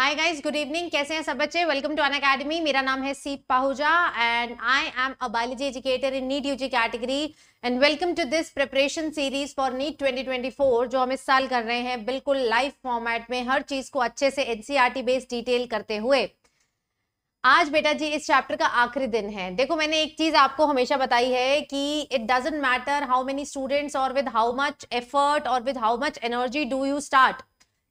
Hi guys good evening कैसे हैं सब बच्चे वेलकम टू अन अकेडमी मेरा नाम है Seep Pahuja and I am a biology educator in NEET UG category and welcome to this preparation series for NEET 2024 जो हम इस साल कर रहे हैं बिल्कुल लाइव फॉर्मेट में हर चीज को अच्छे से एनसीईआरटी बेस्ड डिटेल करते हुए आज बेटा जी इस चैप्टर का आखिरी दिन है देखो मैंने एक चीज आपको हमेशा बताई है कि it doesn't matter how many students और विद हाउ मच एफर्ट और with how much energy do you start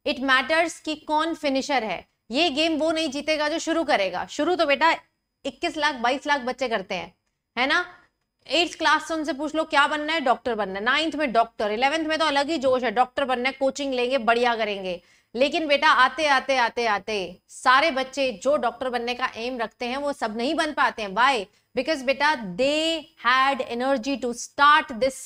it matters कि कौन फिनिशर है ये गेम वो नहीं जीतेगा जो शुरू करेगा शुरू तो बेटा 21 लाख 22 लाख बच्चे करते हैं है ना एट्थ क्लास से उनसे पूछ लो क्या बनना है डॉक्टर बनना है नाइन्थ में डॉक्टर इलेवेंथ में तो अलग ही जोश है डॉक्टर बनना है कोचिंग लेंगे बढ़िया करेंगे लेकिन बेटा आते आते आते आते सारे बच्चे जो डॉक्टर बनने का एम रखते हैं वो सब नहीं बन पाते हैं वाई बिकॉज बेटा they had energy to start this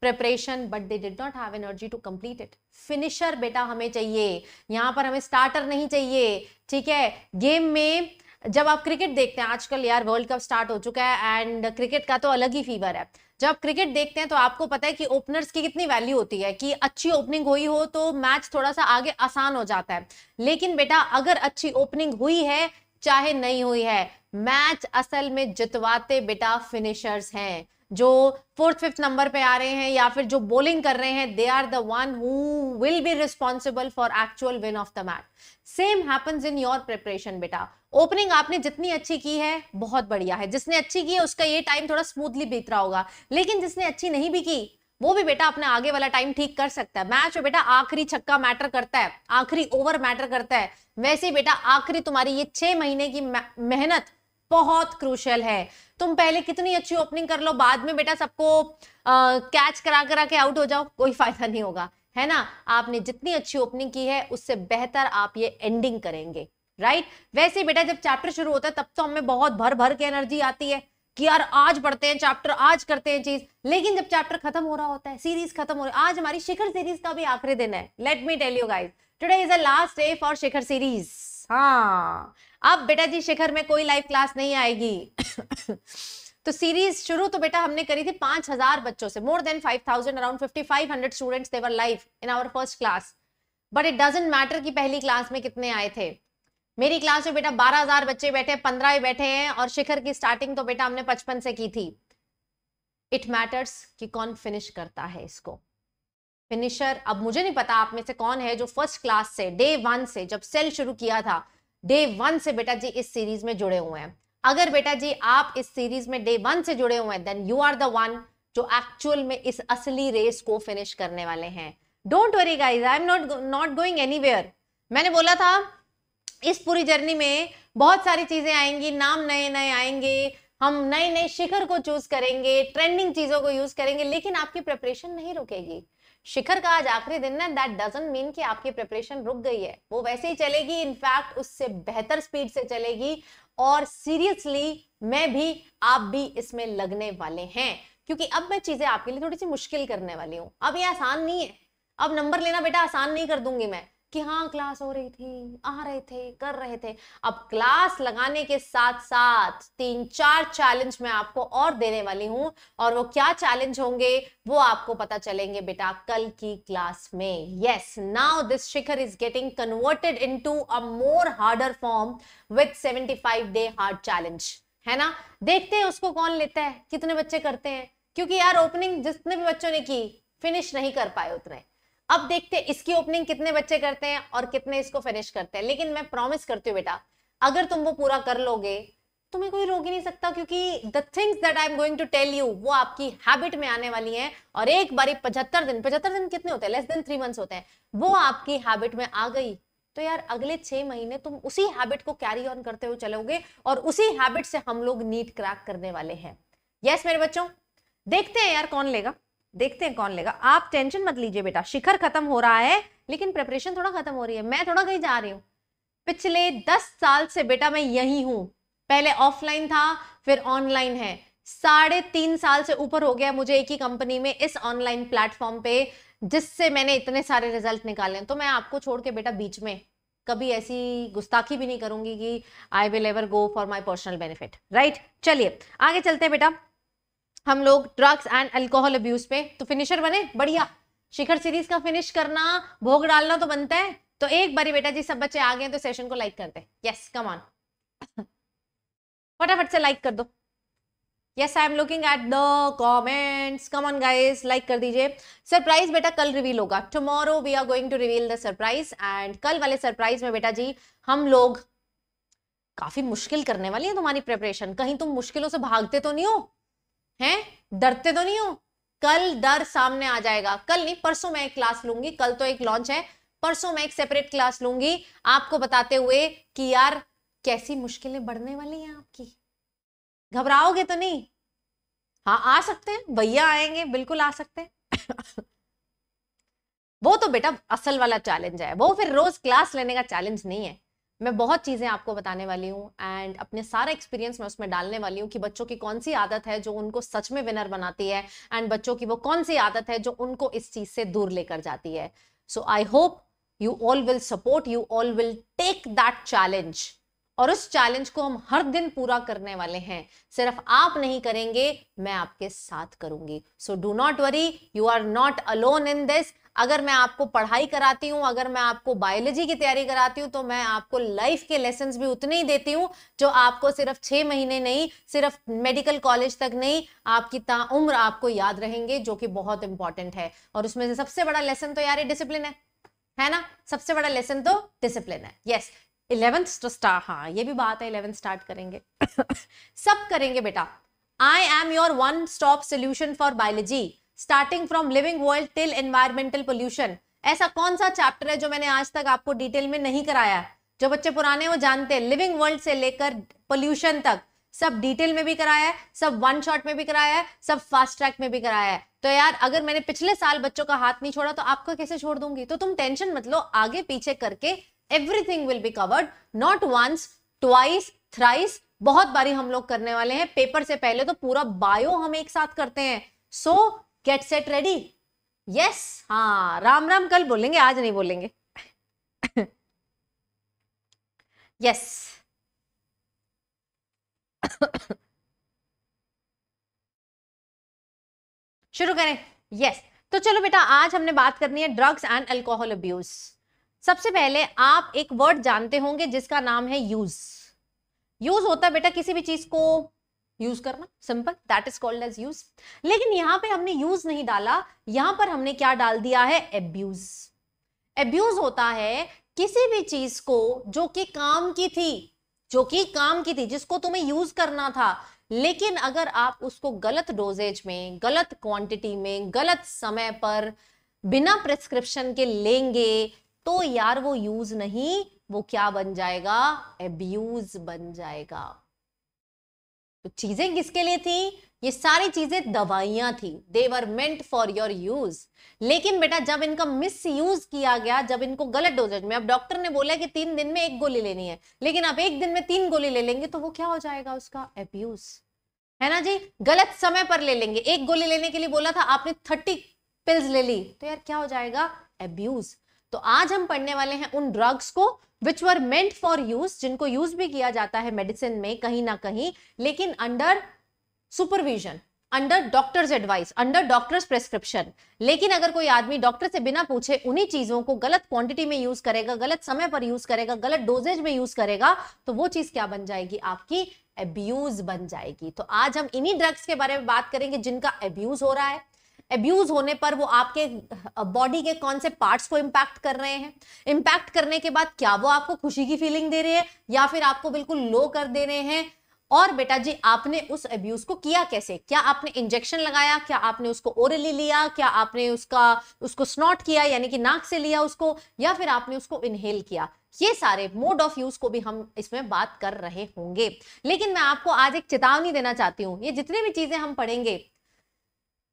preparation but they did not have energy to complete it finisher बेटा हमें चाहिए यहाँ पर हमें स्टार्टर नहीं चाहिए ठीक है गेम में जब आप क्रिकेट देखते हैं आजकल यार वर्ल्ड कप स्टार्ट हो चुका है एंड क्रिकेट का तो अलग ही फीवर है जब आप क्रिकेट देखते हैं तो आपको पता है कि ओपनर्स की कितनी वैल्यू होती है कि अच्छी ओपनिंग हुई हो तो मैच थोड़ा सा आगे आसान हो जाता है लेकिन बेटा अगर अच्छी ओपनिंग हुई है चाहे नहीं हुई है मैच असल में जितवाते बेटा फिनिशर्स हैं जो फोर्थ फिफ्थ नंबर पे आ रहे हैं या फिर जो बॉलिंग कर रहे हैं they are the one who will be responsible for actual win of the match same happens in your preparation बेटा ओपनिंग आपने जितनी अच्छी की है बहुत बढ़िया है जिसने अच्छी की है उसका ये टाइम थोड़ा स्मूथली बीत रहा होगा लेकिन जिसने अच्छी नहीं भी की वो भी बेटा अपना आगे वाला टाइम ठीक कर सकता है मैच में बेटा आखिरी छक्का मैटर करता है आखिरी ओवर मैटर करता है वैसे बेटा आखिरी तुम्हारी ये छह महीने की मेहनत बहुत क्रूशल है तुम पहले कितनी अच्छी ओपनिंग कर लो बाद में बेटा सबको कैच करा करा के आउट हो जाओ कोई फायदा नहीं होगा है ना आपने जितनी अच्छी ओपनिंग की है उससे बेहतर आप ये एंडिंग करेंगे राइट वैसे बेटा जब चैप्टर शुरू होता है तब तो हमें बहुत भर भर के एनर्जी आती है कि यार आज पढ़ते हैं चैप्टर आज करते हैं चीज लेकिन जब चैप्टर खत्म हो रहा होता है सीरीज खत्म हो रही आज हमारी शिखर सीरीज का भी आखिरी दिन है let me tell you guys today is a last day for Shikhar series हाँ अब बेटा जी शिखर में कोई लाइव क्लास नहीं आएगी तो सीरीज शुरू तो बेटा हमने करी थी पांच हजार बच्चों से more than five thousand around fifty five hundred students they were live in our first class but it doesn't matter कि पहली क्लास में कितने आए थे मेरी क्लास में बेटा बारह हजार बच्चे बैठे पंद्रह ही बैठे हैं और शिखर की स्टार्टिंग तो बेटा हमने पचपन से की थी इट मैटर्स कि कौन फिनिश करता है इसको फिनिशर अब मुझे नहीं पता आप में से कौन है जो फर्स्ट क्लास से डे वन से जब सेल शुरू किया था डे वन से बेटा जी इस सीरीज में जुड़े हुए हैं अगर बेटा जी आप इस सीरीज में डे वन से जुड़े हुए हैं then you are the one जो एक्चुअल में इस असली रेस को फिनिश करने वाले हैं don't worry guys I am not not going any मैंने बोला था इस पूरी जर्नी में बहुत सारी चीजें आएंगी नाम नए नए आएंगे हम नए नए शिखर को चूज करेंगे ट्रेंडिंग चीजों को यूज करेंगे लेकिन आपकी प्रिपरेशन नहीं रुकेगी शिखर का आज आखिरी दिन है दैट डजेंट मीन कि आपकी प्रिपरेशन रुक गई है वो वैसे ही चलेगी इनफैक्ट उससे बेहतर स्पीड से चलेगी और सीरियसली मैं भी आप भी इसमें लगने वाले हैं क्योंकि अब मैं चीजें आपके लिए थोड़ी सी मुश्किल करने वाली हूँ अब ये आसान नहीं है अब नंबर लेना बेटा आसान नहीं कर दूंगी मैं कि हाँ क्लास हो रही थी आ रहे थे कर रहे थे अब क्लास लगाने के साथ साथ तीन चार चैलेंज मैं आपको और देने वाली हूँ और वो क्या चैलेंज होंगे वो आपको पता चलेंगे बेटा कल की क्लास में yes now this Shikhar is getting converted into a more harder form with 75 day hard challenge है ना देखते हैं उसको कौन लेता है कितने बच्चे करते हैं क्योंकि यार ओपनिंग जितने भी बच्चों ने की फिनिश नहीं कर पाए उतने अब देखते हैं इसकी ओपनिंग कितने बच्चे करते हैं और कितने इसको फिनिश करते हैं लेकिन मैं प्रॉमिस करती हूँ बेटा अगर तुम वो पूरा कर लोगे तुम्हें कोई रोक ही नहीं सकता क्योंकि the things that I am going to tell you वो आपकी हैबिट में आने वाली है और एक बारी पचहत्तर दिन पचहत्तर दिन कितने होते हैं लेस देन थ्री मंथ्स होते हैं वो आपकी हैबिट में आ गई तो यार अगले छह महीने तुम उसी हैबिट को कैरी ऑन करते हुए चलोगे और उसी हैबिट से हम लोग नीट क्रैक करने वाले हैं यस yes, मेरे बच्चों देखते हैं यार कौन लेगा देखते हैं कौन लेगा आप टेंशन मत लीजिए बेटा शिखर खत्म हो रहा है लेकिन प्रिपरेशन थोड़ा खत्म हो रही है मैं थोड़ा कहीं जा रही हूँ पिछले दस साल से बेटा मैं यही हूँ पहले ऑफलाइन था फिर ऑनलाइन है साढ़े तीन साल से ऊपर हो गया मुझे एक ही कंपनी में इस ऑनलाइन प्लेटफॉर्म पे जिससे मैंने इतने सारे रिजल्ट निकाले तो मैं आपको छोड़ के बेटा बीच में कभी ऐसी गुस्ताखी भी नहीं करूंगी कि I will ever go for my personal benefit right चलिए आगे चलते हैं बेटा हम लोग ड्रग्स एंड अल्कोहल अब्यूज पे तो फिनिशर बने बढ़िया शिखर सीरीज का फिनिश करना भोग डालना तो बनता है तो एक बारी बेटा जी सब बच्चे आ गए तो सेशन को लाइक करते यस कम ऑन फटाफट से लाइक कर दो yes I am looking at the comments come on guys like कर दीजिए सरप्राइज बेटा कल रिवील होगा tomorrow we are going to reveal the surprise and कल वाले सरप्राइज में बेटा जी हम लोग काफी मुश्किल करने वाली है तुम्हारी प्रिपरेशन कहीं तुम मुश्किलों से भागते तो नहीं हो हैं डरते तो नहीं हो कल डर सामने आ जाएगा कल नहीं परसों मैं एक क्लास लूंगी कल तो एक लॉन्च है परसों मैं एक सेपरेट क्लास लूंगी आपको बताते हुए कि यार कैसी मुश्किलें बढ़ने वाली हैं आपकी घबराओगे तो नहीं हाँ आ सकते हैं भैया आएंगे बिल्कुल आ सकते हैं वो तो बेटा असल वाला चैलेंज है वो फिर रोज क्लास लेने का चैलेंज नहीं है मैं बहुत चीज़ें आपको बताने वाली हूँ एंड अपने सारा एक्सपीरियंस मैं उसमें डालने वाली हूँ कि बच्चों की कौन सी आदत है जो उनको सच में विनर बनाती है एंड बच्चों की वो कौन सी आदत है जो उनको इस चीज़ से दूर लेकर जाती है so I hope you all will support you all will take that challenge और उस चैलेंज को हम हर दिन पूरा करने वाले हैं सिर्फ आप नहीं करेंगे मैं आपके साथ करूंगी so do not worry you are not alone in this अगर मैं आपको पढ़ाई कराती हूँ अगर मैं आपको बायोलॉजी की तैयारी कराती हूँ तो मैं आपको लाइफ के लेसन भी उतने ही देती हूँ जो आपको सिर्फ छः महीने नहीं सिर्फ मेडिकल कॉलेज तक नहीं आपकी ताउम्र आपको याद रहेंगे जो कि बहुत इंपॉर्टेंट है और उसमें से सबसे बड़ा लेसन तो यार डिसिप्लिन है है ना सबसे बड़ा लेसन तो डिसिप्लिन है यस इलेवेंथ स्टार हाँ ये भी बात है इलेवेंथ स्टार्ट करेंगे सब करेंगे बेटा I am your one stop solution for biology starting from living world till environmental pollution ऐसा कौन सा चैप्टर है जो मैंने आज तक आपको डिटेल में नहीं कराया जो बच्चे पुराने वो जानते हैं लिविंग वर्ल्ड से लेकर पोल्यूशन तक सब डिटेल में भी कराया है सब वन शॉट में भी कराया है सब फास्ट ट्रैक में भी कराया है तो यार अगर मैंने पिछले साल बच्चों का हाथ नहीं छोड़ा तो आपको कैसे छोड़ दूंगी तो तुम टेंशन मत लो आगे पीछे करके everything will be covered not once twice thrice बहुत बारी हम लोग करने वाले हैं पेपर से पहले तो पूरा बायो हम एक साथ करते हैं so get set ready yes हाँ राम राम कल बोलेंगे आज नहीं बोलेंगे यस शुरू करें यस तो चलो बेटा आज हमने बात करनी है ड्रग्स एंड अल्कोहल अब्यूज सबसे पहले आप एक वर्ड जानते होंगे जिसका नाम है यूज यूज होता है बेटा किसी भी चीज को यूज करना simple that is called as use लेकिन यहां पे हमने यूज नहीं डाला यहां पर हमने क्या डाल दिया है एब्यूज एब्यूज होता है किसी भी चीज को जो कि काम की थी जो कि काम की थी जिसको तुम्हें यूज करना था लेकिन अगर आप उसको गलत डोजेज में गलत क्वांटिटी में गलत समय पर बिना प्रिस्क्रिप्शन के लेंगे तो यार वो यूज नहीं वो क्या बन जाएगा एब्यूज बन जाएगा तो चीजें किसके लिए थी ये सारी चीजें दवाइयां थी were meant for your use लेकिन बेटा जब इनका मिस यूज किया गया जब इनको गलत डोजेज में अब डॉक्टर ने बोला कि तीन दिन में एक गोली लेनी है लेकिन आप एक दिन में तीन गोली ले लेंगे तो वो क्या हो जाएगा उसका एब्यूज है ना जी गलत समय पर ले लेंगे एक गोली लेने के लिए बोला था आपने थर्टी पिल्स ले ली तो यार क्या हो जाएगा एब्यूज तो आज हम पढ़ने वाले हैं उन ड्रग्स को which were meant for use जिनको यूज भी किया जाता है मेडिसिन में कहीं ना कहीं लेकिन under supervision under doctors advice under doctors prescription लेकिन अगर कोई आदमी डॉक्टर से बिना पूछे उन्हीं चीजों को गलत क्वांटिटी में यूज करेगा गलत समय पर यूज करेगा गलत डोजेज में यूज करेगा तो वो चीज क्या बन जाएगी आपकी एब्यूज बन जाएगी तो आज हम इन्हीं ड्रग्स के बारे में बात करेंगे जिनका एब्यूज हो रहा है एब्यूज होने पर वो आपके बॉडी के कौन से पार्ट्स को इम्पैक्ट कर रहे हैं इम्पैक्ट करने के बाद क्या वो आपको खुशी की फीलिंग दे रही है या फिर आपको बिल्कुल लो कर दे रहे हैं और बेटा जी आपने उस अब्यूज को किया कैसे क्या आपने इंजेक्शन लगाया क्या आपने उसको ओरली लिया क्या आपने उसका उसको स्नॉट किया यानी कि नाक से लिया उसको या फिर आपने उसको इनहेल किया ये सारे मोड ऑफ यूज को भी हम इसमें बात कर रहे होंगे लेकिन मैं आपको आज एक चेतावनी देना चाहती हूँ ये जितनी भी चीजें हम पढ़ेंगे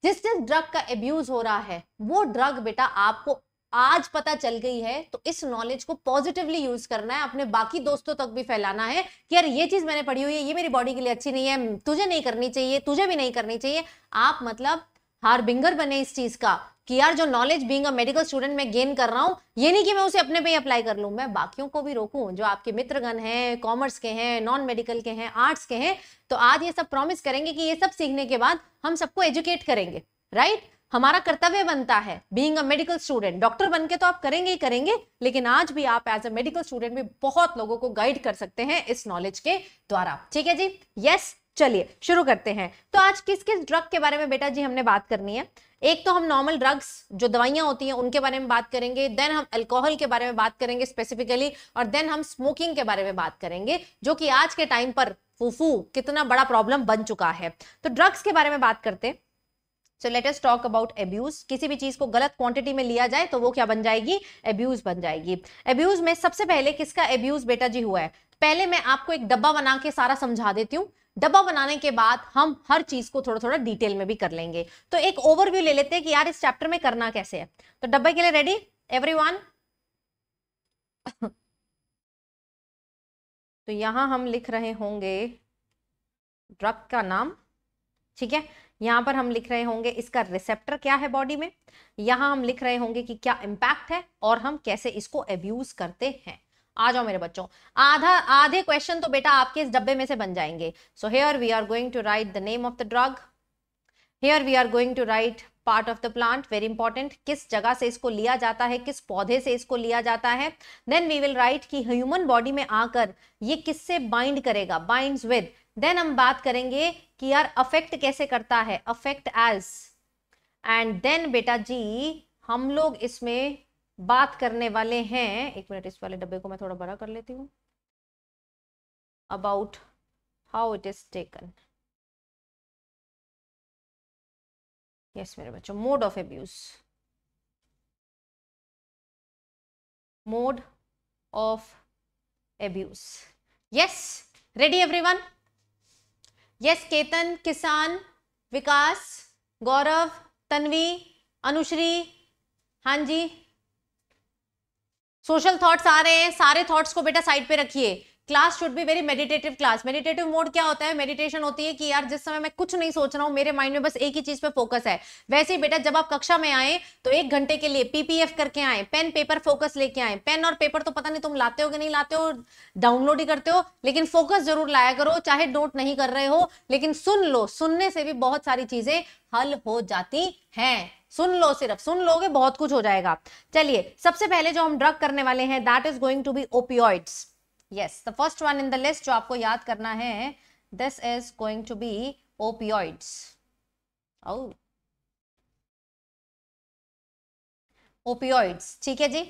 जिस जिस ड्रग का एब्यूज हो रहा है वो ड्रग बेटा आपको आज पता चल गई है तो इस नॉलेज को पॉजिटिवली यूज करना है अपने बाकी दोस्तों तक भी फैलाना है कि यार ये चीज मैंने पढ़ी हुई है ये मेरी बॉडी के लिए अच्छी नहीं है तुझे नहीं करनी चाहिए तुझे भी नहीं करनी चाहिए आप मतलब हार बिंगर बने इस चीज का कि यार जो knowledge being a medical student मैं गेन कर रहा हूँ ये नहीं कि मैं उसे अपने पे ही अप्लाई कर लूँ मैं बाकियों को भी रोकूँ जो आपके मित्रगण हैं कॉमर्स के हैं नॉन मेडिकल के हैं आर्ट्स के हैं तो आज ये सब प्रॉमिस करेंगे कि ये सब सीखने के बाद हम सबको एजुकेट करेंगे राइट हमारा कर्तव्य बनता है being a medical student doctor बन तो आप करेंगे ही करेंगे लेकिन आज भी आप एज अ मेडिकल स्टूडेंट भी बहुत लोगों को गाइड कर सकते हैं इस नॉलेज के द्वारा ठीक है जी यस yes, चलिए शुरू करते हैं तो आज किस किस ड्रग के बारे में बेटा जी हमने बात करनी है एक तो हम नॉर्मल ड्रग्स जो दवाइयां होती हैं उनके बारे में बात करेंगे देन हम अल्कोहल के बारे में बात करेंगे स्पेसिफिकली और देन हम स्मोकिंग के बारे में बात करेंगे जो कि आज के टाइम पर फूफू कितना बड़ा प्रॉब्लम बन चुका है तो ड्रग्स के बारे में बात करते हैं so latest talk about abuse किसी भी चीज को गलत क्वांटिटी में लिया जाए तो वो क्या बन जाएगी एब्यूज बन जाएगी एब्यूज में सबसे पहले किसका एब्यूज बेटा जी हुआ है पहले मैं आपको एक डब्बा बना के सारा समझा देती हूँ डब्बा बनाने के बाद हम हर चीज को थोड़ा थोड़ा डिटेल में भी कर लेंगे तो एक ओवरव्यू ले लेते हैं कि यार इस चैप्टर में करना कैसे है तो डब्बे के लिए रेडी एवरी तो यहां हम लिख रहे होंगे ड्रग का नाम ठीक है यहां पर हम लिख रहे होंगे इसका रिसेप्टर क्या है बॉडी में यहां हम लिख रहे होंगे कि क्या इंपैक्ट है और हम कैसे इसको एब्यूज करते हैं आ जाओ मेरे बच्चों आधा आधे क्वेश्चन तो बेटा आपके इस डब्बे में से बन जाएंगे so here we are going to write the name of the drug here we are going to write part of the plant very important किस जगह से इसको लिया जाता है किस पौधे से इसको लिया जाता है देन वी विल राइट कि ह्यूमन बॉडी में आकर ये किससे बाइंड करेगा बाइंड विद देन हम बात करेंगे कि यार अफेक्ट कैसे करता है अफेक्ट एज एंड देन बेटा जी हम लोग इसमें बात करने वाले हैं एक मिनट इस वाले डब्बे को मैं थोड़ा बड़ा कर लेती हूँ about how it is taken yes मेरे बच्चों mode of abuse mode of abuse yes ready everyone yes Ketan Kisan Vikas गौरव तन्वी अनुश्री हाँ जी सोशल थॉट्स आ रहे हैं सारे थॉट्स को बेटा साइड पे रखिए class should be very meditative class meditative mode क्या होता है मेडिटेशन होती है कि यार जिस समय मैं कुछ नहीं सोच रहा हूँ मेरे माइंड में बस एक ही चीज पे फोकस है वैसे ही बेटा जब आप कक्षा में आए तो एक घंटे के लिए पीपीएफ करके आए पेन पेपर फोकस लेके आए पेन और पेपर तो पता नहीं तुम लाते हो कि नहीं लाते हो डाउनलोड ही करते हो लेकिन फोकस जरूर लाया करो चाहे नोट नहीं कर रहे हो लेकिन सुन लो सुनने से भी बहुत सारी चीजें हल हो जाती हैं सुन लो सिर्फ सुन लोगे बहुत कुछ हो जाएगा चलिए सबसे पहले जो हम ड्रग करने वाले हैं that is going to be opioids yes the first one in the list जो आपको याद करना है this is going to be opioids opioids ठीक है जी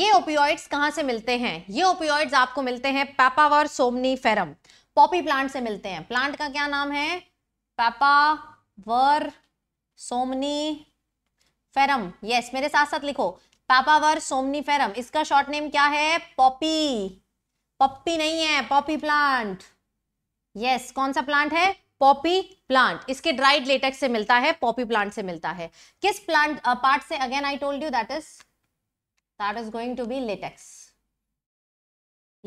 ये ओपियोइड्स कहां से मिलते हैं ये ओपियोइड्स आपको मिलते हैं पैपावर फेरम पॉपी प्लांट से मिलते हैं प्लांट का क्या नाम है पैपावर सोमनी फेरम यस मेरे साथ साथ लिखो पापावर सोमनी फेरम इसका शॉर्ट नेम क्या है पॉपी पॉपी नहीं है पॉपी प्लांट यस कौन सा प्लांट है पॉपी प्लांट इसके ड्राइड लेटेक्स से मिलता है पॉपी प्लांट से मिलता है किस प्लांट पार्ट से again I told you that is that is going to be latex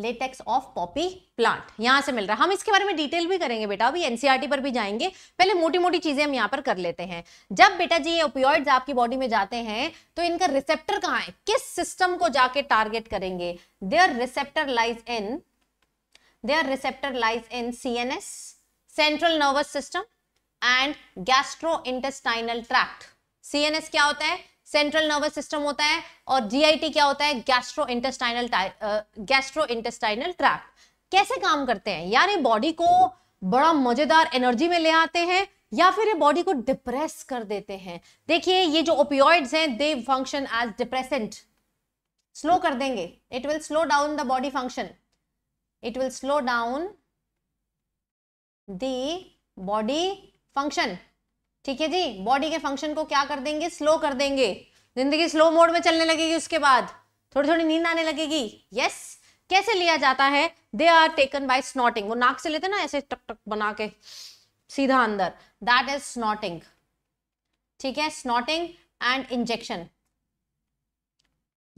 latex of poppy plant यहाँ से मिल रहा है हम इसके बारे में डिटेल भी करेंगे बेटा अभी एनसीआरटी पर भी जाएंगे पहले मोटी मोटी चीजें हम यहाँ पर कर लेते हैं जब बेटा जी ये ओपियॉइड आपकी बॉडी में जाते हैं तो इनका रिसेप्टर कहाँ है किस सिस्टम को जाके टारगेट करेंगे their receptor lies in their receptor lies in CNS central nervous system and gastrointestinal tract CNS क्या होता है सेंट्रल नर्वस सिस्टम होता है और जीआईटी क्या होता है gastrointestinal gastrointestinal tract कैसे काम करते हैं यार ये बॉडी को बड़ा मजेदार एनर्जी में ले आते हैं या फिर ये बॉडी को डिप्रेस कर देते हैं देखिए ये जो ओपियोइड्स हैं they function as depressant slow कर देंगे it will slow down the body function it will slow down the body function ठीक है जी बॉडी के फंक्शन को क्या कर देंगे स्लो कर देंगे जिंदगी स्लो मोड में चलने लगेगी उसके बाद थोड़ी थोड़ी नींद आने लगेगी यस कैसे लिया जाता है they are taken by snorting वो नाक से लेते ना ऐसे टक टक बना के सीधा अंदर दैट इज स्नोटिंग ठीक है snorting and injection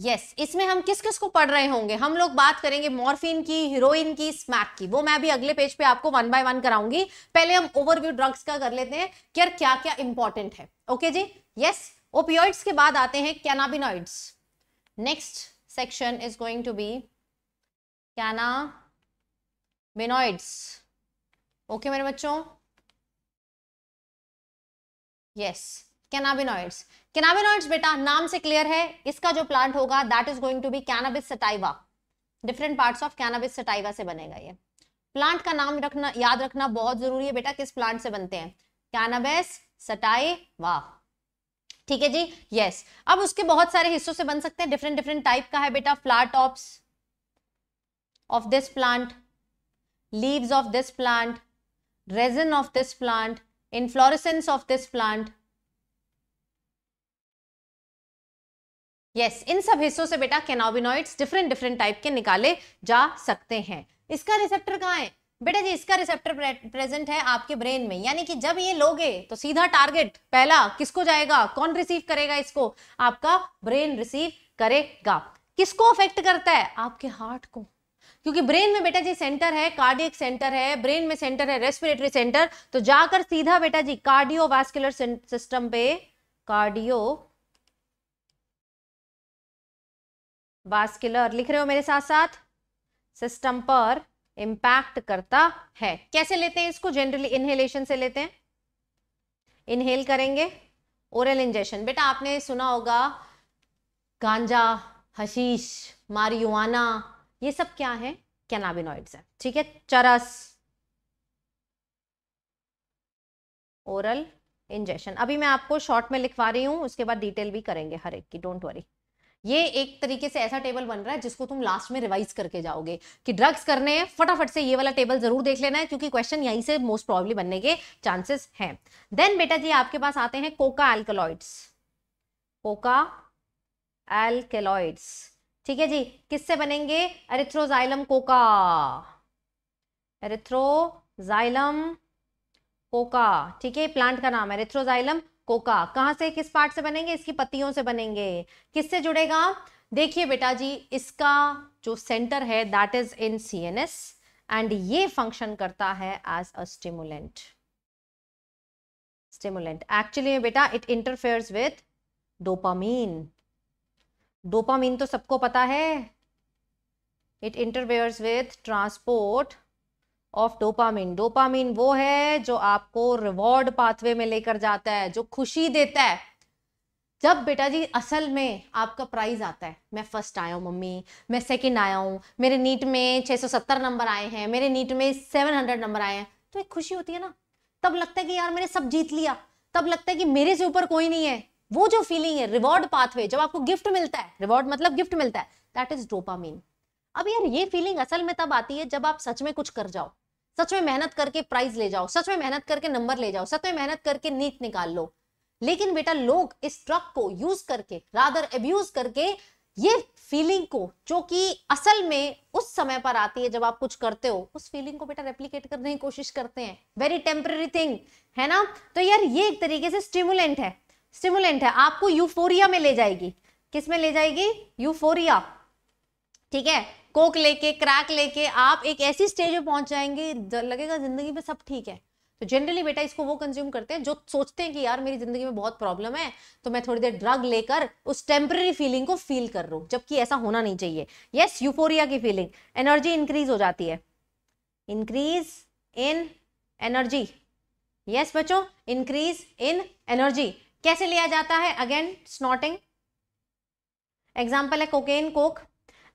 yes yes, इसमें हम किस किस को पढ़ रहे होंगे हम लोग बात करेंगे मॉर्फिन की हीरोइन की स्मैक की वो मैं भी अगले पेज पे आपको वन बाय वन कराऊंगी पहले हम ओवरव्यू ड्रग्स का कर लेते हैं कि यार क्या क्या इंपॉर्टेंट है ओके जी यस ओपियोइड्स के बाद आते हैं cannabinoids next section is going to be cannabinoids okay मेरे बच्चों यस yes, कैनाबिनॉइड्स कैनाबिनॉइड्स बेटा नाम से क्लियर है इसका जो प्लांट होगा that is going to be cannabis sativa different parts of cannabis sativa से बनेगा ये प्लांट का नाम रखना याद रखना बहुत जरूरी है बेटा किस प्लांट से बनते हैं कैनाबिस सटाइवा ठीक है जी यस yes. अब उसके बहुत सारे हिस्सों से बन सकते हैं डिफरेंट डिफरेंट टाइप का है बेटा flower tops of this plant leaves of this plant resin of this plant inflorescence of this plant yes yes, इन सब हिस्सों से बेटा कैनोबिनॉइड्स डिफरेंट डिफरेंट टाइप के निकाले जा सकते हैं इसका रिसेप्टर कहाँ है बेटा जी इसका रिसेप्टर प्रेजेंट है आपके ब्रेन में यानी कि जब ये लोगे तो सीधा टारगेट पहला किसको जाएगा कौन रिसीव करेगा इसको आपका ब्रेन रिसीव करेगा किसको अफेक्ट करता है आपके हार्ट को क्योंकि ब्रेन में बेटा जी सेंटर है कार्डियक सेंटर है ब्रेन में सेंटर है रेस्पिरेटरी सेंटर तो जाकर सीधा बेटा जी कार्डियोवास्कुलर सिस्टम पे कार्डियो बास्किलर लिख रहे हो मेरे साथ साथ सिस्टम पर इम्पैक्ट करता है कैसे लेते हैं इसको जनरली इनहेलेशन से लेते हैं इनहेल करेंगे ओरल इंजेक्शन बेटा आपने सुना होगा गांजा हशीश मारियुआना ये सब क्या है कैनाबिनॉइड्स है ठीक है चरस ओरल इंजेक्शन अभी मैं आपको शॉर्ट में लिखवा रही हूँ उसके बाद डिटेल भी करेंगे हर एक की डोंट वरी ये एक तरीके से ऐसा टेबल बन रहा है जिसको तुम लास्ट में रिवाइज करके जाओगे कि ड्रग्स करने हैं फटाफट से ये वाला टेबल जरूर देख लेना है क्योंकि क्वेश्चन यहीं से मोस्ट प्रॉब्ली बनने के चांसेस हैं देन बेटा जी आपके पास आते हैं कोका एल्कोलॉइड्स कोका एल्केलॉइड्स ठीक है जी किससे बनेंगे एरिथ्रोजाइलम कोका एरिथ्रोजाइलम कोका ठीक है प्लांट का नाम है एरिथ्रोजाइलम कोका कहां से किस पार्ट से बनेंगे इसकी पत्तियों से बनेंगे किससे जुड़ेगा देखिए बेटा जी इसका जो सेंटर है that is in C N S and ये फंक्शन करता है as a stimulant stimulant actually बेटा it interferes with dopamine dopamine तो सबको पता है it interferes with transport of dopamine dopamine वो है जो आपको रिवॉर्ड पाथवे में लेकर जाता है जो खुशी देता है जब बेटा जी असल में आपका प्राइज आता है मैं फर्स्ट आया हूँ मम्मी मैं सेकंड आया हूँ मेरे नीट में 670 नंबर आए हैं मेरे नीट में 700 नंबर आए हैं तो एक खुशी होती है ना तब लगता है कि यार मैंने सब जीत लिया तब लगता है कि मेरे से ऊपर कोई नहीं है वो जो फीलिंग है रिवॉर्ड पाथवे जब आपको गिफ्ट मिलता है रिवॉर्ड मतलब गिफ्ट मिलता है दैट इज डोपामीन अब यार ये फीलिंग असल में तब आती है जब आप सच में कुछ कर जाओ सच में मेहनत करके प्राइज ले जाओ सच में मेहनत करके नंबर ले जाओ सच में मेहनत करके नीट निकाल लो लेकिन बेटा लोग इस ड्रग को यूज करके रादर एब्यूज करके ये फीलिंग को जो कि असल में उस समय पर आती है जब आप कुछ करते हो उस फीलिंग को बेटा रेप्लीकेट करने की कोशिश करते हैं वेरी टेम्पररी थिंग है ना तो यार ये एक तरीके से स्टिमुलेंट है स्टिमुलेंट है आपको यूफोरिया में ले जाएगी किस में ले जाएगी यूफोरिया ठीक है कोक लेके क्रैक लेके आप एक ऐसी स्टेज पे पहुंच जाएंगे लगेगा जिंदगी में सब ठीक है तो जनरली बेटा इसको वो कंज्यूम करते हैं जो सोचते हैं कि यार मेरी जिंदगी में बहुत प्रॉब्लम है तो मैं थोड़ी देर ड्रग लेकर उस टेम्पररी फीलिंग को फील कर हूँ जबकि ऐसा होना नहीं चाहिए यस यूफोरिया की फीलिंग एनर्जी इंक्रीज हो जाती है इंक्रीज इन एनर्जी यस बच्चों इंक्रीज इन एनर्जी कैसे लिया जाता है अगेन स्नोटिंग एग्जाम्पल है कोकेन कोक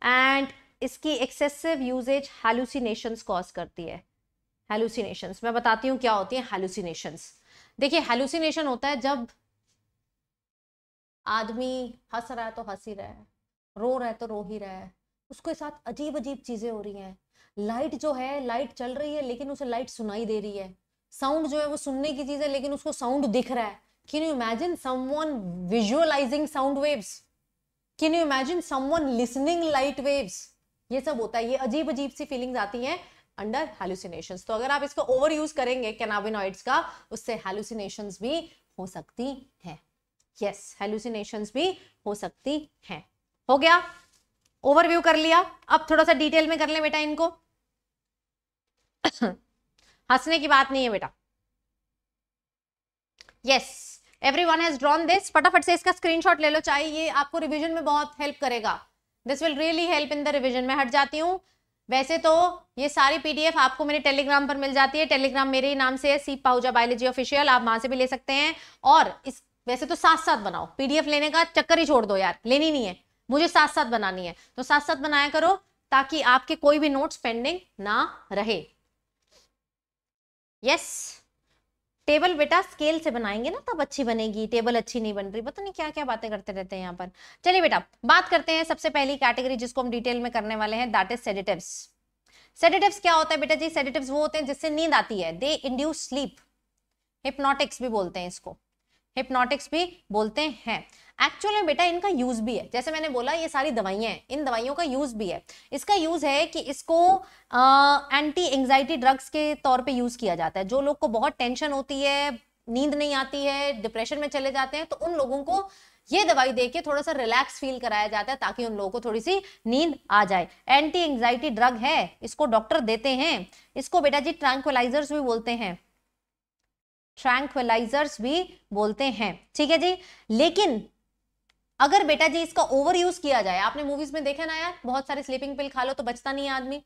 एंड इसकी एक्सेसिव यूजेज हेलुसिनेशंस कॉज करती है हेलुसिनेशंस मैं बताती हूँ क्या होती है हेलुसिनेशंस देखिए हेलुसिनेशन होता है जब आदमी हंस रहा है तो हंस ही रहा है रो रहा है तो रो ही रहा है उसके साथ अजीब अजीब चीज़ें हो रही हैं लाइट जो है लाइट चल रही है लेकिन उसे लाइट सुनाई दे रही है साउंड जो है वो सुनने की चीज़ है लेकिन उसको साउंड दिख रहा है can you imagine someone visualizing sound waves can you imagine someone listening light waves ये सब होता है ये अजीब अजीब सी फीलिंग्स आती हैं अंडर हेलुसिनेशन तो अगर आप इसको ओवर यूज करेंगे कैनाबिनॉइड्स का उससे हेलुसिनेशन भी हो सकती है यस हेलुसिनेशन भी हो सकती है हो गया ओवरव्यू कर लिया अब थोड़ा सा डिटेल में कर ले बेटा इनको हंसने की बात नहीं है बेटा yes everyone has drawn this फटाफट से इसका स्क्रीनशॉट ले लो चाहे ये आपको रिविजन में बहुत हेल्प करेगा this will really help in the revision मैं हट जाती हूँ वैसे तो ये सारी पीडीएफ आपको मेरे टेलीग्राम पर मिल जाती है टेलीग्राम मेरे नाम से है सी पाउजा बायोलॉजी ऑफिशियल आप वहां से भी ले सकते हैं और इस वैसे तो साथ साथ बनाओ पीडीएफ लेने का चक्कर ही छोड़ दो यार लेनी नहीं है मुझे साथ साथ बनानी है तो साथ साथ बनाया करो ताकि आपके कोई भी नोट्स पेंडिंग ना रहे यस yes. टेबल बेटा स्केल से बनाएंगे ना तब अच्छी बनेगी टेबल अच्छी नहीं बन रही पता नहीं क्या क्या बातें करते रहते हैं यहाँ पर चलिए बेटा बात करते हैं सबसे पहली कैटेगरी जिसको हम डिटेल में करने वाले हैं दैट इज सेडेटिव्स सेडेटिव्स क्या होता है बेटा जी सेडेटिव्स वो होते हैं जिससे नींद आती है दे इंड्यूस स्लीप हिप्नोटिक्स भी बोलते हैं इसको हिप्नोटिक्स भी बोलते हैं एक्चुअल में बेटा इनका यूज भी है जैसे मैंने बोला ये सारी दवाइयां हैं इन दवाइयों का यूज भी है इसका यूज है कि इसको एंटी एंग्जाइटी ड्रग्स के तौर पे यूज किया जाता है जो लोग को बहुत टेंशन होती है नींद नहीं आती है डिप्रेशन में चले जाते हैं तो उन लोगों को ये दवाई दे के थोड़ा सा रिलैक्स फील कराया जाता है ताकि उन लोगों को थोड़ी सी नींद आ जाए एंटी एंग्जाइटी ड्रग है इसको डॉक्टर देते हैं इसको बेटा जी ट्रैंक्वलाइजर्स भी बोलते हैं ट्रैंक्वलाइजर्स भी बोलते हैं ठीक है जी लेकिन अगर बेटा जी इसका ओवर यूज किया जाए आपने मूवीज में देखा ना यार बहुत सारे स्लीपिंग पिल खा लो तो बचता नहीं आदमी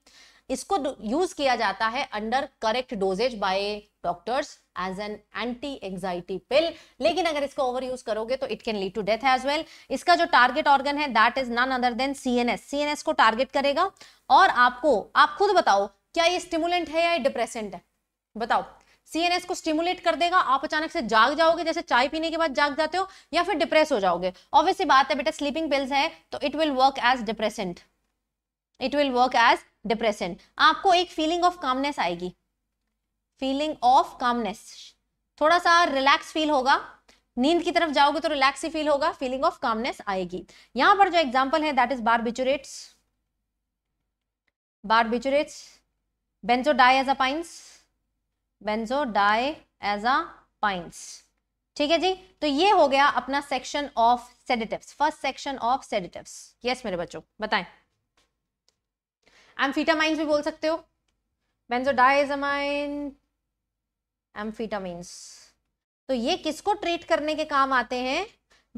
इसको यूज किया जाता है under correct dosages by doctors as an anti anxiety pill लेकिन अगर इसको ओवर यूज करोगे तो it can lead to death as well इसका जो टारगेट ऑर्गन है that is none other than CNS CNS को टारगेट करेगा और आपको आप खुद बताओ क्या ये स्टिमुलेंट है या डिप्रेसेंट है बताओ सीएनएस को स्टिमुलेट कर देगा आप अचानक से जाग जाओगे जैसे चाय पीने के बाद जाग जाते हो या फिर डिप्रेस हो जाओगे ऑब्वियसली बात है बेटा स्लीपिंग पिल्स है तो it will work as depressant it will work as depressant आपको एक फीलिंग ऑफ कामनेस आएगी फीलिंग ऑफ कामनेस थोड़ा सा रिलैक्स फील होगा नींद की तरफ जाओगे तो रिलैक्स ही फील होगा फीलिंग ऑफ कामनेस आएगी यहां पर जो एग्जांपल है that is barbiturates barbiturates benzodiazepines benzodiazepines ठीक है जी तो ये हो गया अपना section of sedatives first section of sedatives yes मेरे बच्चों बताएं एम्फीटामाइंस भी बोल सकते हो बेंजो बेंजोडाइजमाइन एम्फीटामाइंस तो ये किसको ट्रीट करने के काम आते हैं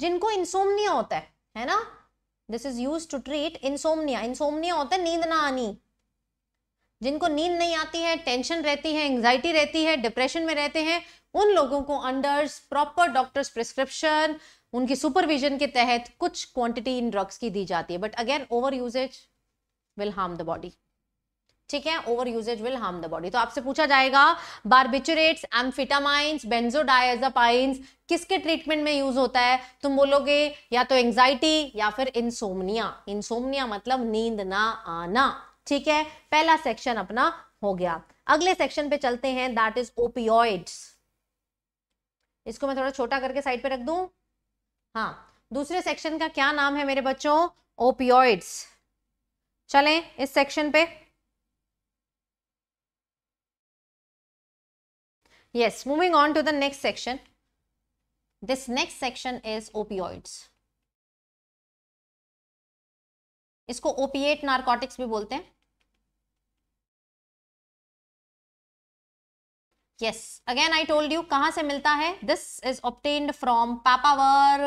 जिनको इंसोमनिया होता है है ना this is use to treat insomnia insomnia होता है नींद ना आनी जिनको नींद नहीं आती है टेंशन रहती है एंग्जाइटी रहती है डिप्रेशन में रहते हैं उन लोगों को अंडर प्रॉपर डॉक्टर्स प्रिस्क्रिप्शन उनकी सुपरविजन के तहत कुछ क्वांटिटी इन ड्रग्स की दी जाती है but again over usage will harm the body ठीक है over usage will harm the body तो आपसे पूछा जाएगा बारबिचुरेट्स एम्फिटामाइंस बेंजोडाइजापाइंस किसके ट्रीटमेंट में यूज होता है तुम बोलोगे या तो एंग्जाइटी या फिर इंसोमनिया इंसोमनिया मतलब नींद ना आना ठीक है पहला सेक्शन अपना हो गया अगले सेक्शन पे चलते हैं दैट इज ओपियोइड्स इसको मैं थोड़ा छोटा करके साइड पे रख दू हाँ दूसरे सेक्शन का क्या नाम है मेरे बच्चों ओपियोइड्स चलें इस सेक्शन पे yes moving on to the next section this next section is opioids इसको ओपिएट नार्कोटिक्स भी बोलते हैं yes again I told you कहाँ से मिलता है this is obtained from papaver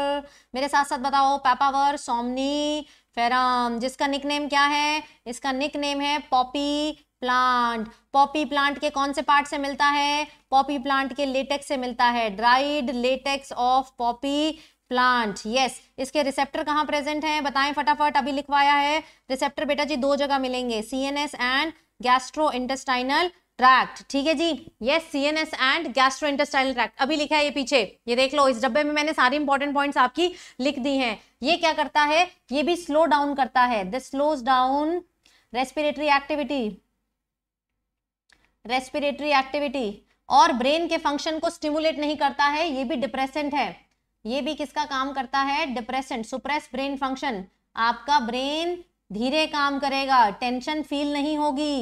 मेरे साथ साथ बताओ पापावर सोमनी फेराम जिसका निकनेम क्या है इसका निकनेम है पॉपी प्लांट पॉपी प्लांट के कौन से पार्ट से मिलता है पॉपी प्लांट के लेटेक्स से मिलता है dried latex of poppy plant yes इसके रिसेप्टर कहाँ प्रेजेंट हैं बताएं फटाफट अभी लिखवाया है रिसेप्टर बेटा जी दो जगह मिलेंगे C N S and gastrointestinal tract ठीक है जी yes C N S and gastro gastrointestinal tract अभी लिखा है ये पीछे ये देख लो इस डब्बे में मैंने सारी इंपॉर्टेंट पॉइंट्स आपकी लिख दी हैं ये क्या करता है ये भी स्लो डाउन करता है this slows down respiratory activity respiratory activity और ब्रेन के फंक्शन को स्टिमुलेट नहीं करता है ये भी डिप्रेसेंट है ये भी किसका काम करता है डिप्रेसेंट सुप्रेस ब्रेन फंक्शन आपका ब्रेन धीरे काम करेगा टेंशन फील नहीं होगी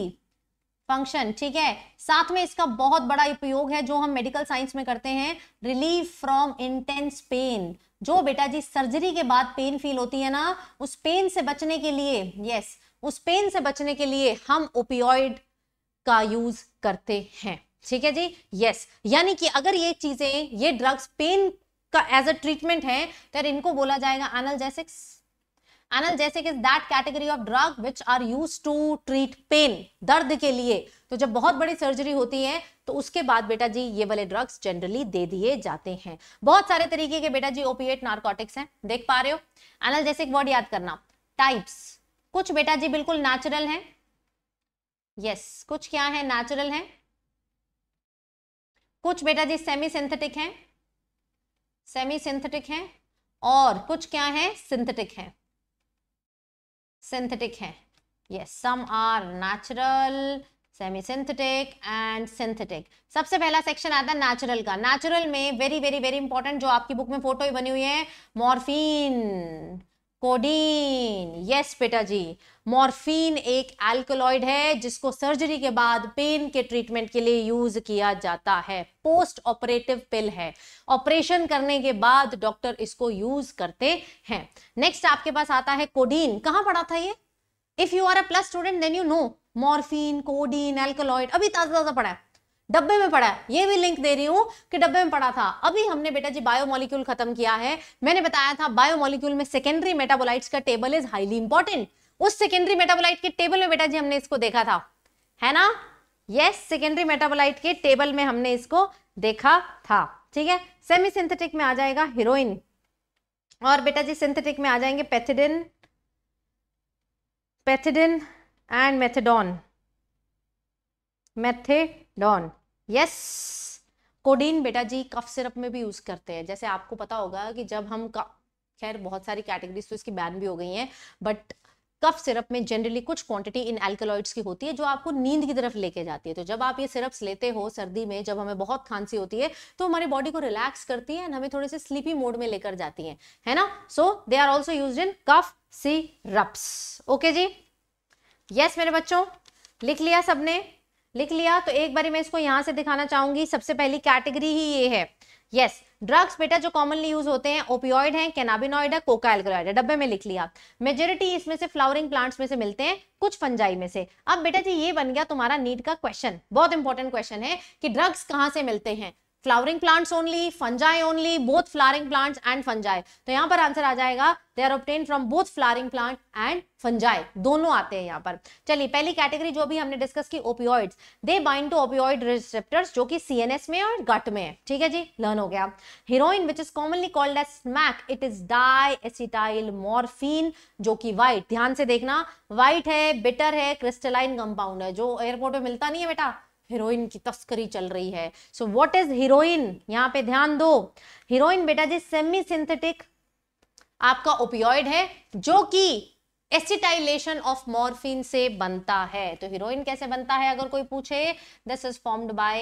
फंक्शन ठीक है साथ में इसका बहुत बड़ा उपयोग है जो हम मेडिकल साइंस में करते हैं रिलीफ फ्रॉम इंटेंस पेन जो बेटा जी सर्जरी के बाद पेन फील होती है ना उस पेन से बचने के लिए यस उस पेन से बचने के लिए हम ओपियोइड का यूज करते हैं ठीक है जी यस यानी कि अगर ये चीजें ये ड्रग्स पेन का एज अ ट्रीटमेंट है तो इनको बोला जाएगा analgesics analgesic is that category of drug which are use to treat pain दर्द के लिए तो जब बहुत बड़ी सर्जरी होती है तो उसके बाद बेटा जी ये वाले ड्रग्स जनरली दे दिए जाते हैं बहुत सारे तरीके के बेटा जी ओपीएट नार्कोटिक्स हैं देख पा रहे हो एनाल्जेसिक वर्ड याद करना टाइप्स कुछ बेटा जी बिल्कुल नेचुरल है यस कुछ क्या है नेचुरल है कुछ बेटा जी सेमी सिंथेटिक है सेमी सिंथेटिक है और कुछ क्या है सिंथेटिक है सिंथेटिक हैं ये some are natural semi synthetic and synthetic सबसे पहला सेक्शन आता है नेचुरल का नेचुरल में वेरी वेरी वेरी इंपॉर्टेंट जो आपकी बुक में फोटो ही बनी हुई है मॉर्फिन कोडीन यस बेटा जी मॉर्फीन एक एल्कोलॉइड है जिसको सर्जरी के बाद पेन के ट्रीटमेंट के लिए यूज किया जाता है पोस्ट ऑपरेटिव पिल है ऑपरेशन करने के बाद डॉक्टर इसको यूज करते हैं नेक्स्ट आपके पास आता है कोडीन कहाँ पढ़ा था ये if you are A plus student then you know morphine codeine alkaloid अभी ताजा ताजा पढ़ा है डब्बे में पड़ा है ये भी लिंक दे रही हूँ कि डब्बे में पड़ा था अभी हमने बेटा जी बायोमोलिक्यूल खत्म किया है मैंने बताया था बायोमोलिक्यूल में सेकेंडरी मेटाबोलाइट्स का टेबल इज हाईली इंपॉर्टेंट उस सेकेंडरी मेटाबोलाइट के टेबल में बेटा जी हमने इसको देखा था है ना यस सेकेंडरी मेटाबोलाइट के टेबल में हमने इसको देखा था ठीक है सेमी सिंथेटिक में आ जाएगा हीरोइन और बेटा जी सिंथेटिक में आ जाएंगे पैथिडिन पैथिडिन एंड मेथेडॉन मेथे डॉन यस कोडीन बेटा जी कफ सिरप में भी यूज करते हैं जैसे आपको पता होगा कि जब हम खैर बहुत सारी कैटेगरीज तो इसकी बैन भी हो गई हैं बट कफ सिरप में जनरली कुछ क्वांटिटी इन एल्कोलॉइड्स की होती है जो आपको नींद की तरफ लेके जाती है तो जब आप ये सिरप्स लेते हो सर्दी में जब हमें बहुत खांसी होती है तो हमारी बॉडी को रिलैक्स करती है एंड हमें थोड़े से स्लीपी मोड में लेकर जाती है है ना so they are also use in cough syrups okay जी यस yes, मेरे बच्चों लिख लिया सबने लिख लिया तो एक बार मैं इसको यहाँ से दिखाना चाहूंगी सबसे पहली कैटेगरी ही ये है यस ड्रग्स बेटा जो कॉमनली यूज होते हैं ओपियोइड हैं कैनाबिनॉइड है कोका एल्कोलाइड है डब्बे में लिख लिया मेजोरिटी इसमें से फ्लावरिंग प्लांट्स में से मिलते हैं कुछ फंजाई में से अब बेटा जी ये बन गया तुम्हारा नीट का क्वेश्चन बहुत इंपॉर्टेंट क्वेश्चन है कि ड्रग्स कहाँ से मिलते हैं flowering plants only fungi only both flowering plants and fungi तो यहाँ पर आंसर आ जाएगा they are obtain from both flowering plant and fungi दोनों आते हैं यहाँ पर चलिए पहली कैटेगरी जो भी हमने डिस्कस की opioids they bind to opioid receptors जो कि सीएनएस में और गट में है ठीक है जी लर्न हो गया heroin which is commonly called as smack it is diacetyl morphine जो कि व्हाइट ध्यान से देखना व्हाइट है बिटर है क्रिस्टलाइन कंपाउंड है जो एयरपोर्ट में मिलता नहीं है बेटा हीरोइन की तस्करी चल रही है सो व्हाट इज हीरोइन यहाँ पे ध्यान दो हीरोइन बेटा जी सेमी सिंथेटिक आपका ओपियोइड है जो कि एसिटाइलेशन ऑफ मॉर्फिन से बनता है तो हीरोइन कैसे बनता है अगर कोई पूछे this is formed by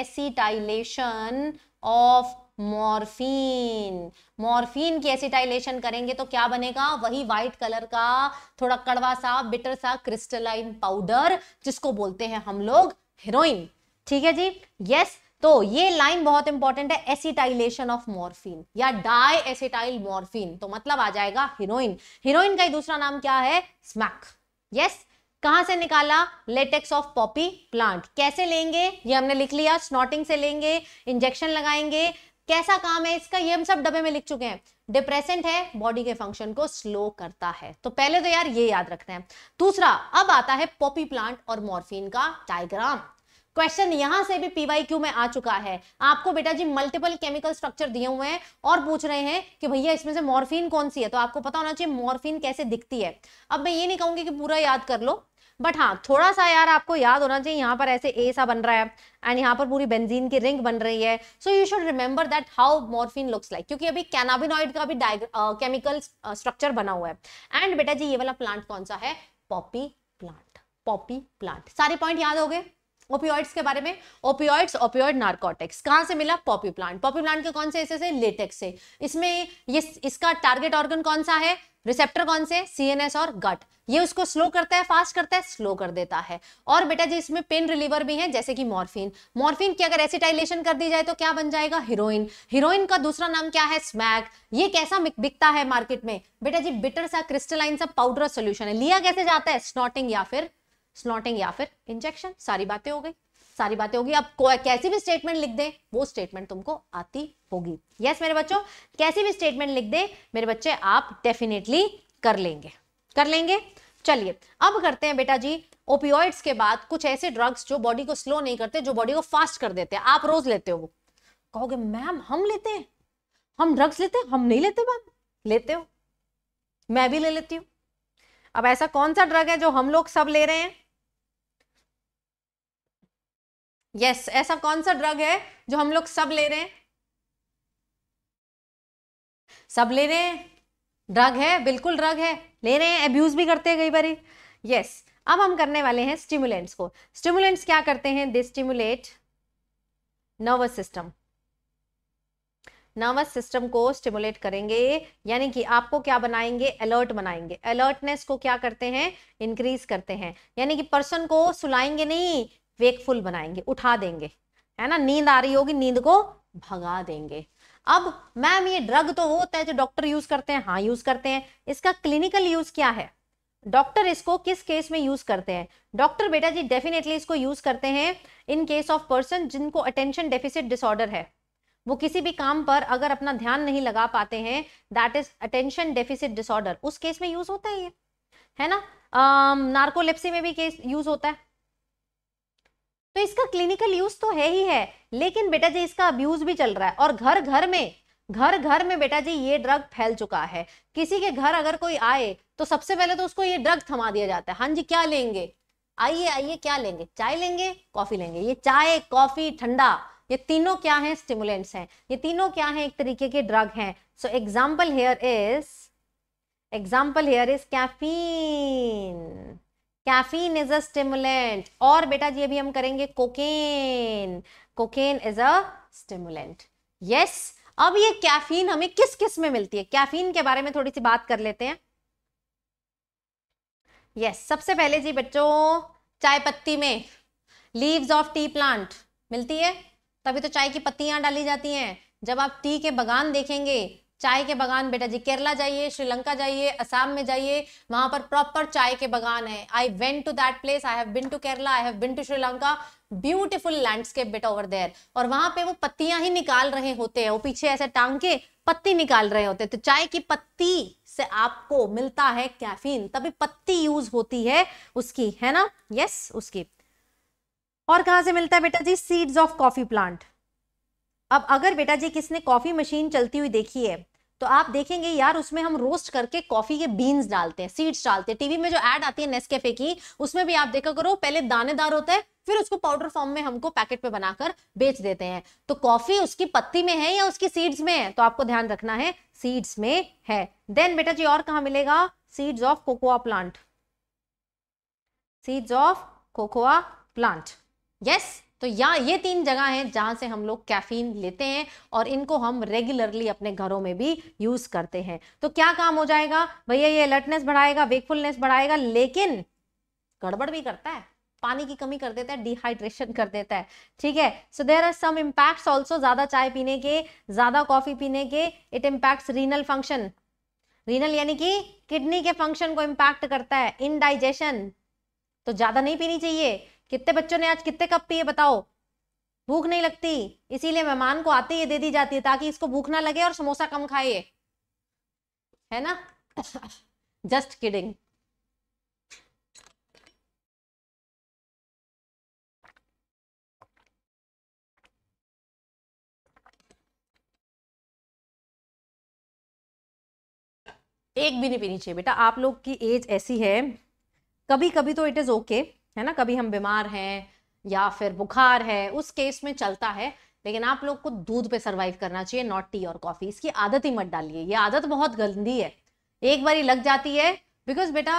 acetylation of morphine morphine की एसिटाइलेशन करेंगे तो क्या बनेगा वही व्हाइट कलर का थोड़ा कड़वा सा बिटर सा क्रिस्टलाइन पाउडर जिसको बोलते हैं हम लोग हीरोइन ठीक है जी यस तो ये लाइन बहुत इंपॉर्टेंट है एसिटाइलेशन ऑफ मॉर्फिन या डाई एसिटाइल मॉर्फिन तो मतलब आ जाएगा हीरोइन हीरोइन का ही दूसरा नाम क्या है स्मैक यस yes? कहां से निकाला लेटेक्स ऑफ पॉपी प्लांट कैसे लेंगे ये हमने लिख लिया स्नोटिंग से लेंगे इंजेक्शन लगाएंगे कैसा काम है इसका ये हम सब डब्बे में लिख चुके हैं डिप्रेसेंट है बॉडी के फंक्शन को स्लो करता है तो पहले तो यार ये याद रखना है दूसरा अब आता है पॉपी प्लांट और मॉर्फिन का डायग्राम क्वेश्चन यहां से भी पीवाईक्यू में आ चुका है आपको बेटा जी मल्टीपल केमिकल स्ट्रक्चर दिए हुए हैं और पूछ रहे हैं कि भैया इसमें से मॉर्फिन कौन सी है तो आपको पता होना चाहिए मॉर्फिन कैसे दिखती है अब मैं ये नहीं कहूंगी कि पूरा याद कर लो बट हाँ थोड़ा सा यार आपको याद होना चाहिए यहाँ पर ऐसे ए सा बन रहा है एंड यहाँ पर पूरी बेंजीन की रिंग बन रही है so you should remember that how morphine looks like क्योंकि अभी कैनाबिनॉइड का भी केमिकल स्ट्रक्चर बना हुआ है एंड बेटा जी ये वाला प्लांट कौन सा है पॉपी प्लांट पॉपी प्लांट सारे पॉइंट याद हो गए ओपियोइड्स के बारे में ओपियोइड्स ओपियोइड नार्कोटिक्स कहाँ से मिला पॉपी प्लांट पॉपी प्लांट के कौन से ऐसे से लेटेक्स से इसमें ये इसका टारगेट ऑर्गन कौन सा है रिसेप्टर कौन से सीएनएस और गट ये उसको स्लो करता है फास्ट करता है स्लो कर देता है और बेटा जी इसमें पेन रिलीवर भी है जैसे कि मॉर्फिन मॉर्फिन की अगर एसिटाइलेशन कर दी जाए तो क्या बन जाएगा हीरोइन हीरोइन का दूसरा नाम क्या है स्मैक ये कैसा बिकता है मार्केट में बेटा जी बिटर सा क्रिस्टलाइन सा पाउडर सोल्यूशन है लिया कैसे जाता है स्नोटिंग या फिर स्लॉटिंग या फिर इंजेक्शन सारी बातें हो गई सारी बातें होगी आप कैसी भी स्टेटमेंट लिख दे वो स्टेटमेंट तुमको आती होगी यस yes, मेरे बच्चों कैसी भी स्टेटमेंट लिख दे मेरे बच्चे आप डेफिनेटली कर लेंगे कर लेंगे चलिए अब करते हैं बेटा जी ओपियोइड्स के बाद कुछ ऐसे ड्रग्स जो बॉडी को स्लो नहीं करते जो बॉडी को फास्ट कर देते हैं आप रोज लेते हो वो कहोगे मैम हम लेते हैं हम ड्रग्स लेते हैं हम नहीं लेते मैम लेते हो मैं भी ले लेती हूँ अब ऐसा कौन सा ड्रग है जो हम लोग सब ले रहे हैं यस yes, ऐसा कौन सा ड्रग है जो हम लोग सब ले रहे हैं सब ले रहे हैं ड्रग है बिल्कुल ड्रग है ले रहे हैं एब्यूज भी करते हैं कई बार यस अब हम करने वाले हैं स्टिमुलेंट्स को स्टिमुलेंट्स क्या करते हैं they stimulate nervous system nervous system को स्टिमुलेट करेंगे यानी कि आपको क्या बनाएंगे अलर्ट बनाएंगे अलर्टनेस को क्या करते हैं इंक्रीज करते हैं यानी कि पर्सन को सुलाएंगे नहीं वेकफुल बनाएंगे उठा देंगे है ना नींद आ रही होगी नींद को भगा देंगे अब मैम ये ड्रग तो वो होता है जो डॉक्टर यूज करते हैं हाँ यूज करते हैं इसका क्लिनिकल यूज क्या है डॉक्टर इसको किस केस में यूज करते हैं डॉक्टर बेटा जी डेफिनेटली इसको यूज करते हैं इन केस ऑफ पर्सन जिनको अटेंशन डेफिसिट डिसऑर्डर है वो किसी भी काम पर अगर अपना ध्यान नहीं लगा पाते हैं that is attention deficit disorder उस केस में यूज होता है ये है ना नार्कोलेप्सी में भी केस यूज होता है तो इसका क्लिनिकल यूज तो है ही है लेकिन बेटा जी इसका अब्यूज भी चल रहा है और घर घर में घर घर में बेटा जी ये ड्रग फैल चुका है किसी के घर अगर कोई आए तो सबसे पहले तो उसको ये ड्रग थमा दिया जाता है हाँ जी क्या लेंगे आइए आइए क्या लेंगे चाय लेंगे कॉफी लेंगे ये चाय कॉफी ठंडा ये तीनों क्या हैं स्टिमुलेंट्स हैं ये तीनों क्या हैं एक तरीके के ड्रग हैं so example here is example here is caffeine caffeine is a stimulant और बेटा जी अभी हम करेंगे cocaine cocaine is a stimulant yes अब ये कैफीन हमें किस किस में मिलती है कैफीन के बारे में थोड़ी सी बात कर लेते हैं यस yes, सबसे पहले जी बच्चों चाय पत्ती में लीव्स ऑफ टी प्लांट मिलती है तभी तो चाय की पत्तियां डाली जाती हैं जब आप टी के बगान देखेंगे चाय के बागान बेटा जी केरला जाइए श्रीलंका जाइए असम में जाइए वहां पर प्रॉपर चाय के बागान है I went to that place I have been to Kerala I have been to Sri Lanka beautiful landscape बेटा ओवर देयर और वहां पे वो पत्तियां ही निकाल रहे होते हैं वो पीछे ऐसे टांग के पत्ती निकाल रहे होते हैं तो चाय की पत्ती से आपको मिलता है कैफीन तभी पत्ती यूज होती है उसकी है ना यस उसकी और कहा से मिलता है बेटा जी सीड्स ऑफ कॉफी प्लांट अब अगर बेटा जी किसने कॉफी मशीन चलती हुई देखी है तो आप देखेंगे यार उसमें हम रोस्ट करके कॉफी के बीन्स डालते हैं सीड्स डालते हैं टीवी में जो एड आती है नेस्कैफे की उसमें भी आप देखा करो पहले दानेदार होता है फिर उसको पाउडर फॉर्म में हमको पैकेट में बनाकर बेच देते हैं तो कॉफी उसकी पत्ती में है या उसकी सीड्स में है तो आपको ध्यान रखना है सीड्स में है देन बेटा जी और कहा मिलेगा seeds of cocoa plant seeds of cocoa plant yes तो यहाँ ये तीन जगह हैं जहाँ से हम लोग कैफीन लेते हैं और इनको हम रेगुलरली अपने घरों में भी यूज़ करते हैं तो क्या काम हो जाएगा भैया ये अलर्टनेस बढ़ाएगा वेकफुलनेस बढ़ाएगा लेकिन गड़बड़ भी करता है पानी की कमी कर देता है डिहाइड्रेशन कर देता है ठीक है so there are some impacts also ज़्यादा चाय पीने के ज़्यादा कॉफ़ी पीने के it impacts renal function renal यानी कि किडनी के फंक्शन को इम्पैक्ट करता है इनडाइजेशन तो ज़्यादा नहीं पीनी चाहिए कितने बच्चों ने आज कितने कप पिए बताओ भूख नहीं लगती इसीलिए मेहमान को आते ही दे दी जाती है ताकि इसको भूख ना लगे और समोसा कम खाए है ना जस्ट किडिंग एक भी नहीं पीनी चाहिए बेटा आप लोग की एज ऐसी है कभी कभी तो इट इज ओके okay, है ना कभी हम बीमार हैं या फिर बुखार है उस केस में चलता है लेकिन आप लोग को दूध पे सरवाइव करना चाहिए नॉट टी और कॉफी इसकी आदत ही मत डालिए ये आदत बहुत गंदी है एक बारी लग जाती है बिकॉज बेटा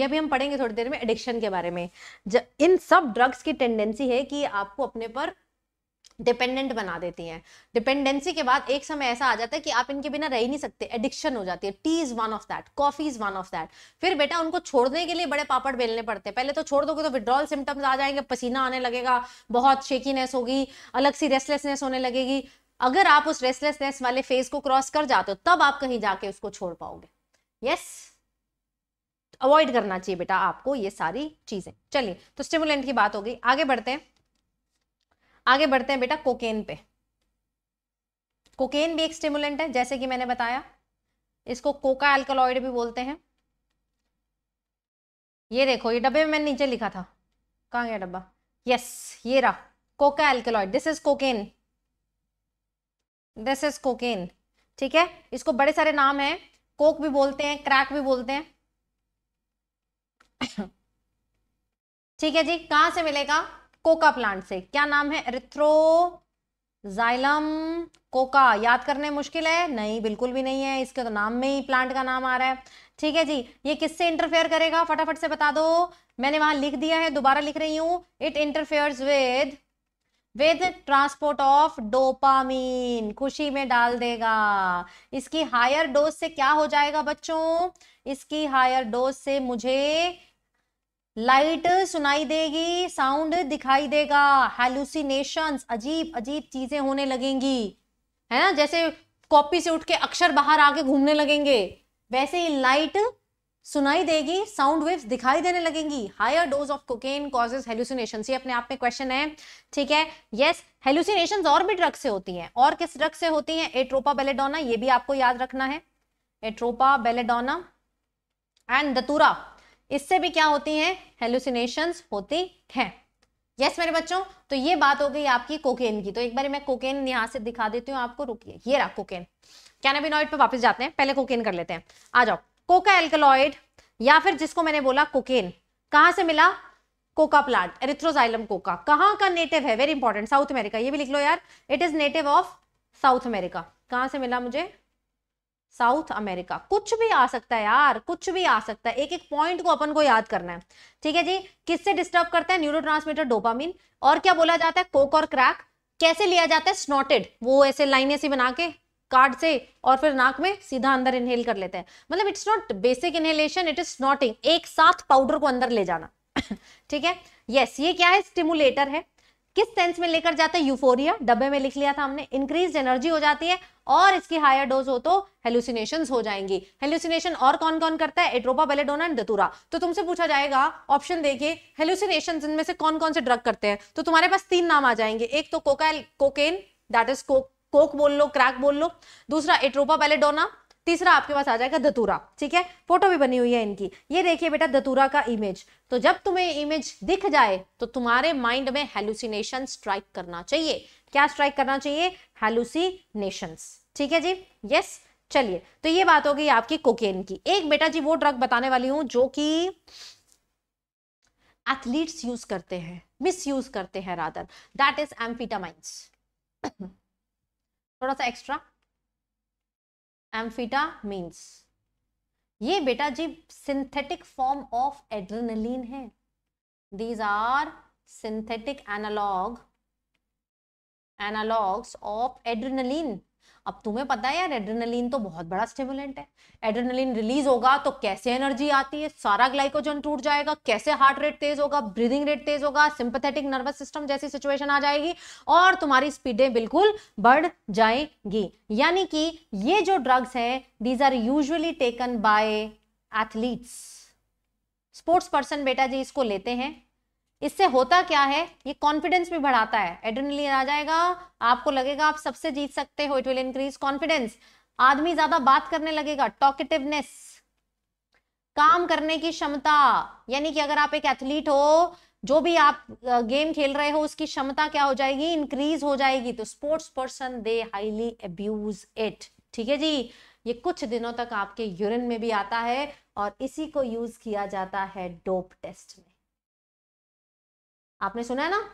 ये भी हम पढ़ेंगे थोड़ी देर में एडिक्शन के बारे में इन सब ड्रग्स की टेंडेंसी है कि आपको अपने पर डिपेंडेंट बना देती हैं डिपेंडेंसी के बाद एक समय ऐसा आ जाता है कि आप इनके बिना रह ही नहीं सकते एडिक्शन हो जाती है tea is one of that coffee is one of that फिर बेटा उनको छोड़ने के लिए बड़े पापड़ बेलने पड़ते हैं पहले तो छोड़ दोगे तो विड्रॉल सिम्टम्स आ जाएंगे पसीना आने लगेगा बहुत शेकीनेस होगी अलग सी रेस्टलेसनेस होने लगेगी अगर आप उस रेस्टलेसनेस वाले फेज को क्रॉस कर जाते हो तब आप कहीं जाके उसको छोड़ पाओगे यस अवॉइड करना चाहिए बेटा आपको ये सारी चीजें चलिए तो स्टिमुलेंट की बात हो गई आगे बढ़ते हैं आगे बढ़ते हैं बेटा कोकेन पे कोकेन भी एक स्टिमुलेंट है जैसे कि मैंने बताया इसको कोका एल्कोलॉइड भी बोलते हैं ये देखो ये डब्बे में मैंने नीचे लिखा था कहाँ गया डब्बा यस ये रहा coca alkaloid this is cocaine this is cocaine ठीक है इसको बड़े सारे नाम है कोक भी बोलते हैं क्रैक भी बोलते हैं ठीक है जी कहां से मिलेगा कोका प्लांट से क्या नाम है एरिथ्रो जाइलम कोका याद करने मुश्किल है नहीं बिल्कुल भी नहीं है इसके तो नाम में ही प्लांट का नाम आ रहा है ठीक है जी ये किससे इंटरफेयर करेगा फटाफट से बता दो मैंने वहां लिख दिया है दोबारा लिख रही हूं it interferes with with transport of dopamine खुशी में डाल देगा इसकी हायर डोज से क्या हो जाएगा बच्चों इसकी हायर डोज से मुझे लाइट सुनाई देगी साउंड दिखाई देगा हेलुसिनेशन अजीब अजीब चीजें होने लगेंगी है ना जैसे कॉपी से उठ के अक्षर बाहर आके घूमने लगेंगे वैसे ही लाइट सुनाई देगी साउंड वेव्स दिखाई देने लगेंगी higher dose of cocaine causes hallucination ये अपने आप में क्वेश्चन है ठीक है यस हेलुसिनेशन और भी ड्रग से होती हैं और किस ड्रग से होती हैं एट्रोपा बेलेडोना ये भी आपको याद रखना है एट्रोपा बेलेडोना एंड दतूरा इससे भी क्या होती हैं हेलुसिनेशन होती हैं यस yes, मेरे बच्चों तो ये बात हो गई आपकी कोकेन की तो एक बार मैं कोकेन यहां से दिखा देती हूँ आपको रुकिए ये रहा कोकेन कैनाबिनॉइड पे वापस जाते हैं पहले कोकेन कर लेते हैं आ जाओ कोका एल्कलॉइड या फिर जिसको मैंने बोला कोकेन कहाँ से मिला कोका प्लांट एरिथ्रोजाइलम कोका कहाँ का नेटिव है वेरी इंपॉर्टेंट साउथ अमेरिका ये भी लिख लो यार it is native of South America कहाँ से मिला मुझे साउथ अमेरिका कुछ भी आ सकता है यार कुछ भी आ सकता है एक एक पॉइंट को अपन को याद करना है ठीक है जी किससे डिस्टर्ब करता है न्यूरो डोपामिन और क्या बोला जाता है कोक और क्रैक कैसे लिया जाता है स्नोटेड वो ऐसे लाइन ऐसी बना के कार्ड से और फिर नाक में सीधा अंदर इनहेल कर लेते हैं मतलब it's not basic inhalation it is snorting एक साथ पाउडर को अंदर ले जाना ठीक है यस yes, ये क्या है स्टिमुलेटर है किस सेंस में लेकर जाता है यूफोरिया डब्बे में लिख लिया था हमने इंक्रीज एनर्जी हो जाती है और इसकी हायर डोज हो तो हेलुसिनेशन हो जाएंगी हेलुसिनेशन और कौन कौन करता है एट्रोपा बेलेडोना एंड दतुरा तो तुमसे पूछा जाएगा ऑप्शन देखिए हेलुसिनेशन इनमें से कौन कौन से ड्रग करते हैं तो तुम्हारे पास तीन नाम आ जाएंगे एक तो coca cocaine that is coke coke बोल लो क्रैक बोल लो दूसरा एट्रोपा बेलेडोना तीसरा आपके पास आ जाएगा दतूरा ठीक है फोटो भी बनी हुई है इनकी ये देखिए बेटा दतूरा का इमेज तो जब तुम्हें इमेज दिख जाए तो तुम्हारे माइंड में हेलुसिनेशन स्ट्राइक करना चाहिए क्या स्ट्राइक करना चाहिए हेलुसिनेशन ठीक है जी यस चलिए तो ये बात हो गई आपकी कोकेन की एक बेटा जी वो ड्रग बताने वाली हूं जो कि एथलीट्स यूज करते हैं मिस यूज करते हैं रादर दैट इज एम्फिटामाइंस थोड़ा सा एक्स्ट्रा मीन्स ये बेटा जी सिंथेटिक फॉर्म ऑफ एड्रेनलिन है these are synthetic analogue analogues of adrenaline अब तुम्हें पता है यार एड्रेनलिन तो बहुत बड़ा स्टिमुलेंट है एड्रेनलिन रिलीज होगा तो कैसे एनर्जी आती है सारा ग्लाइकोजन टूट जाएगा कैसे हार्ट रेट तेज होगा ब्रीदिंग रेट तेज होगा सिंपथेटिक नर्वस सिस्टम जैसी सिचुएशन आ जाएगी और तुम्हारी स्पीडें बिल्कुल बढ़ जाएंगी यानी कि ये जो ड्रग्स हैं these are usually taken by athletes sports person बेटा जी इसको लेते हैं इससे होता क्या है ये कॉन्फिडेंस भी बढ़ाता है एड्रेनलिन आ जाएगा आपको लगेगा आप सबसे जीत सकते हो इट विल इंक्रीज कॉन्फिडेंस आदमी ज्यादा बात करने लगेगा टॉकेटिवनेस काम करने की क्षमता यानी कि अगर आप एक एथलीट हो जो भी आप गेम खेल रहे हो उसकी क्षमता क्या हो जाएगी इंक्रीज हो जाएगी तो sports person they highly abuse it ठीक है जी ये कुछ दिनों तक आपके यूरिन में भी आता है और इसी को यूज किया जाता है डोप टेस्ट में आपने सुना है ना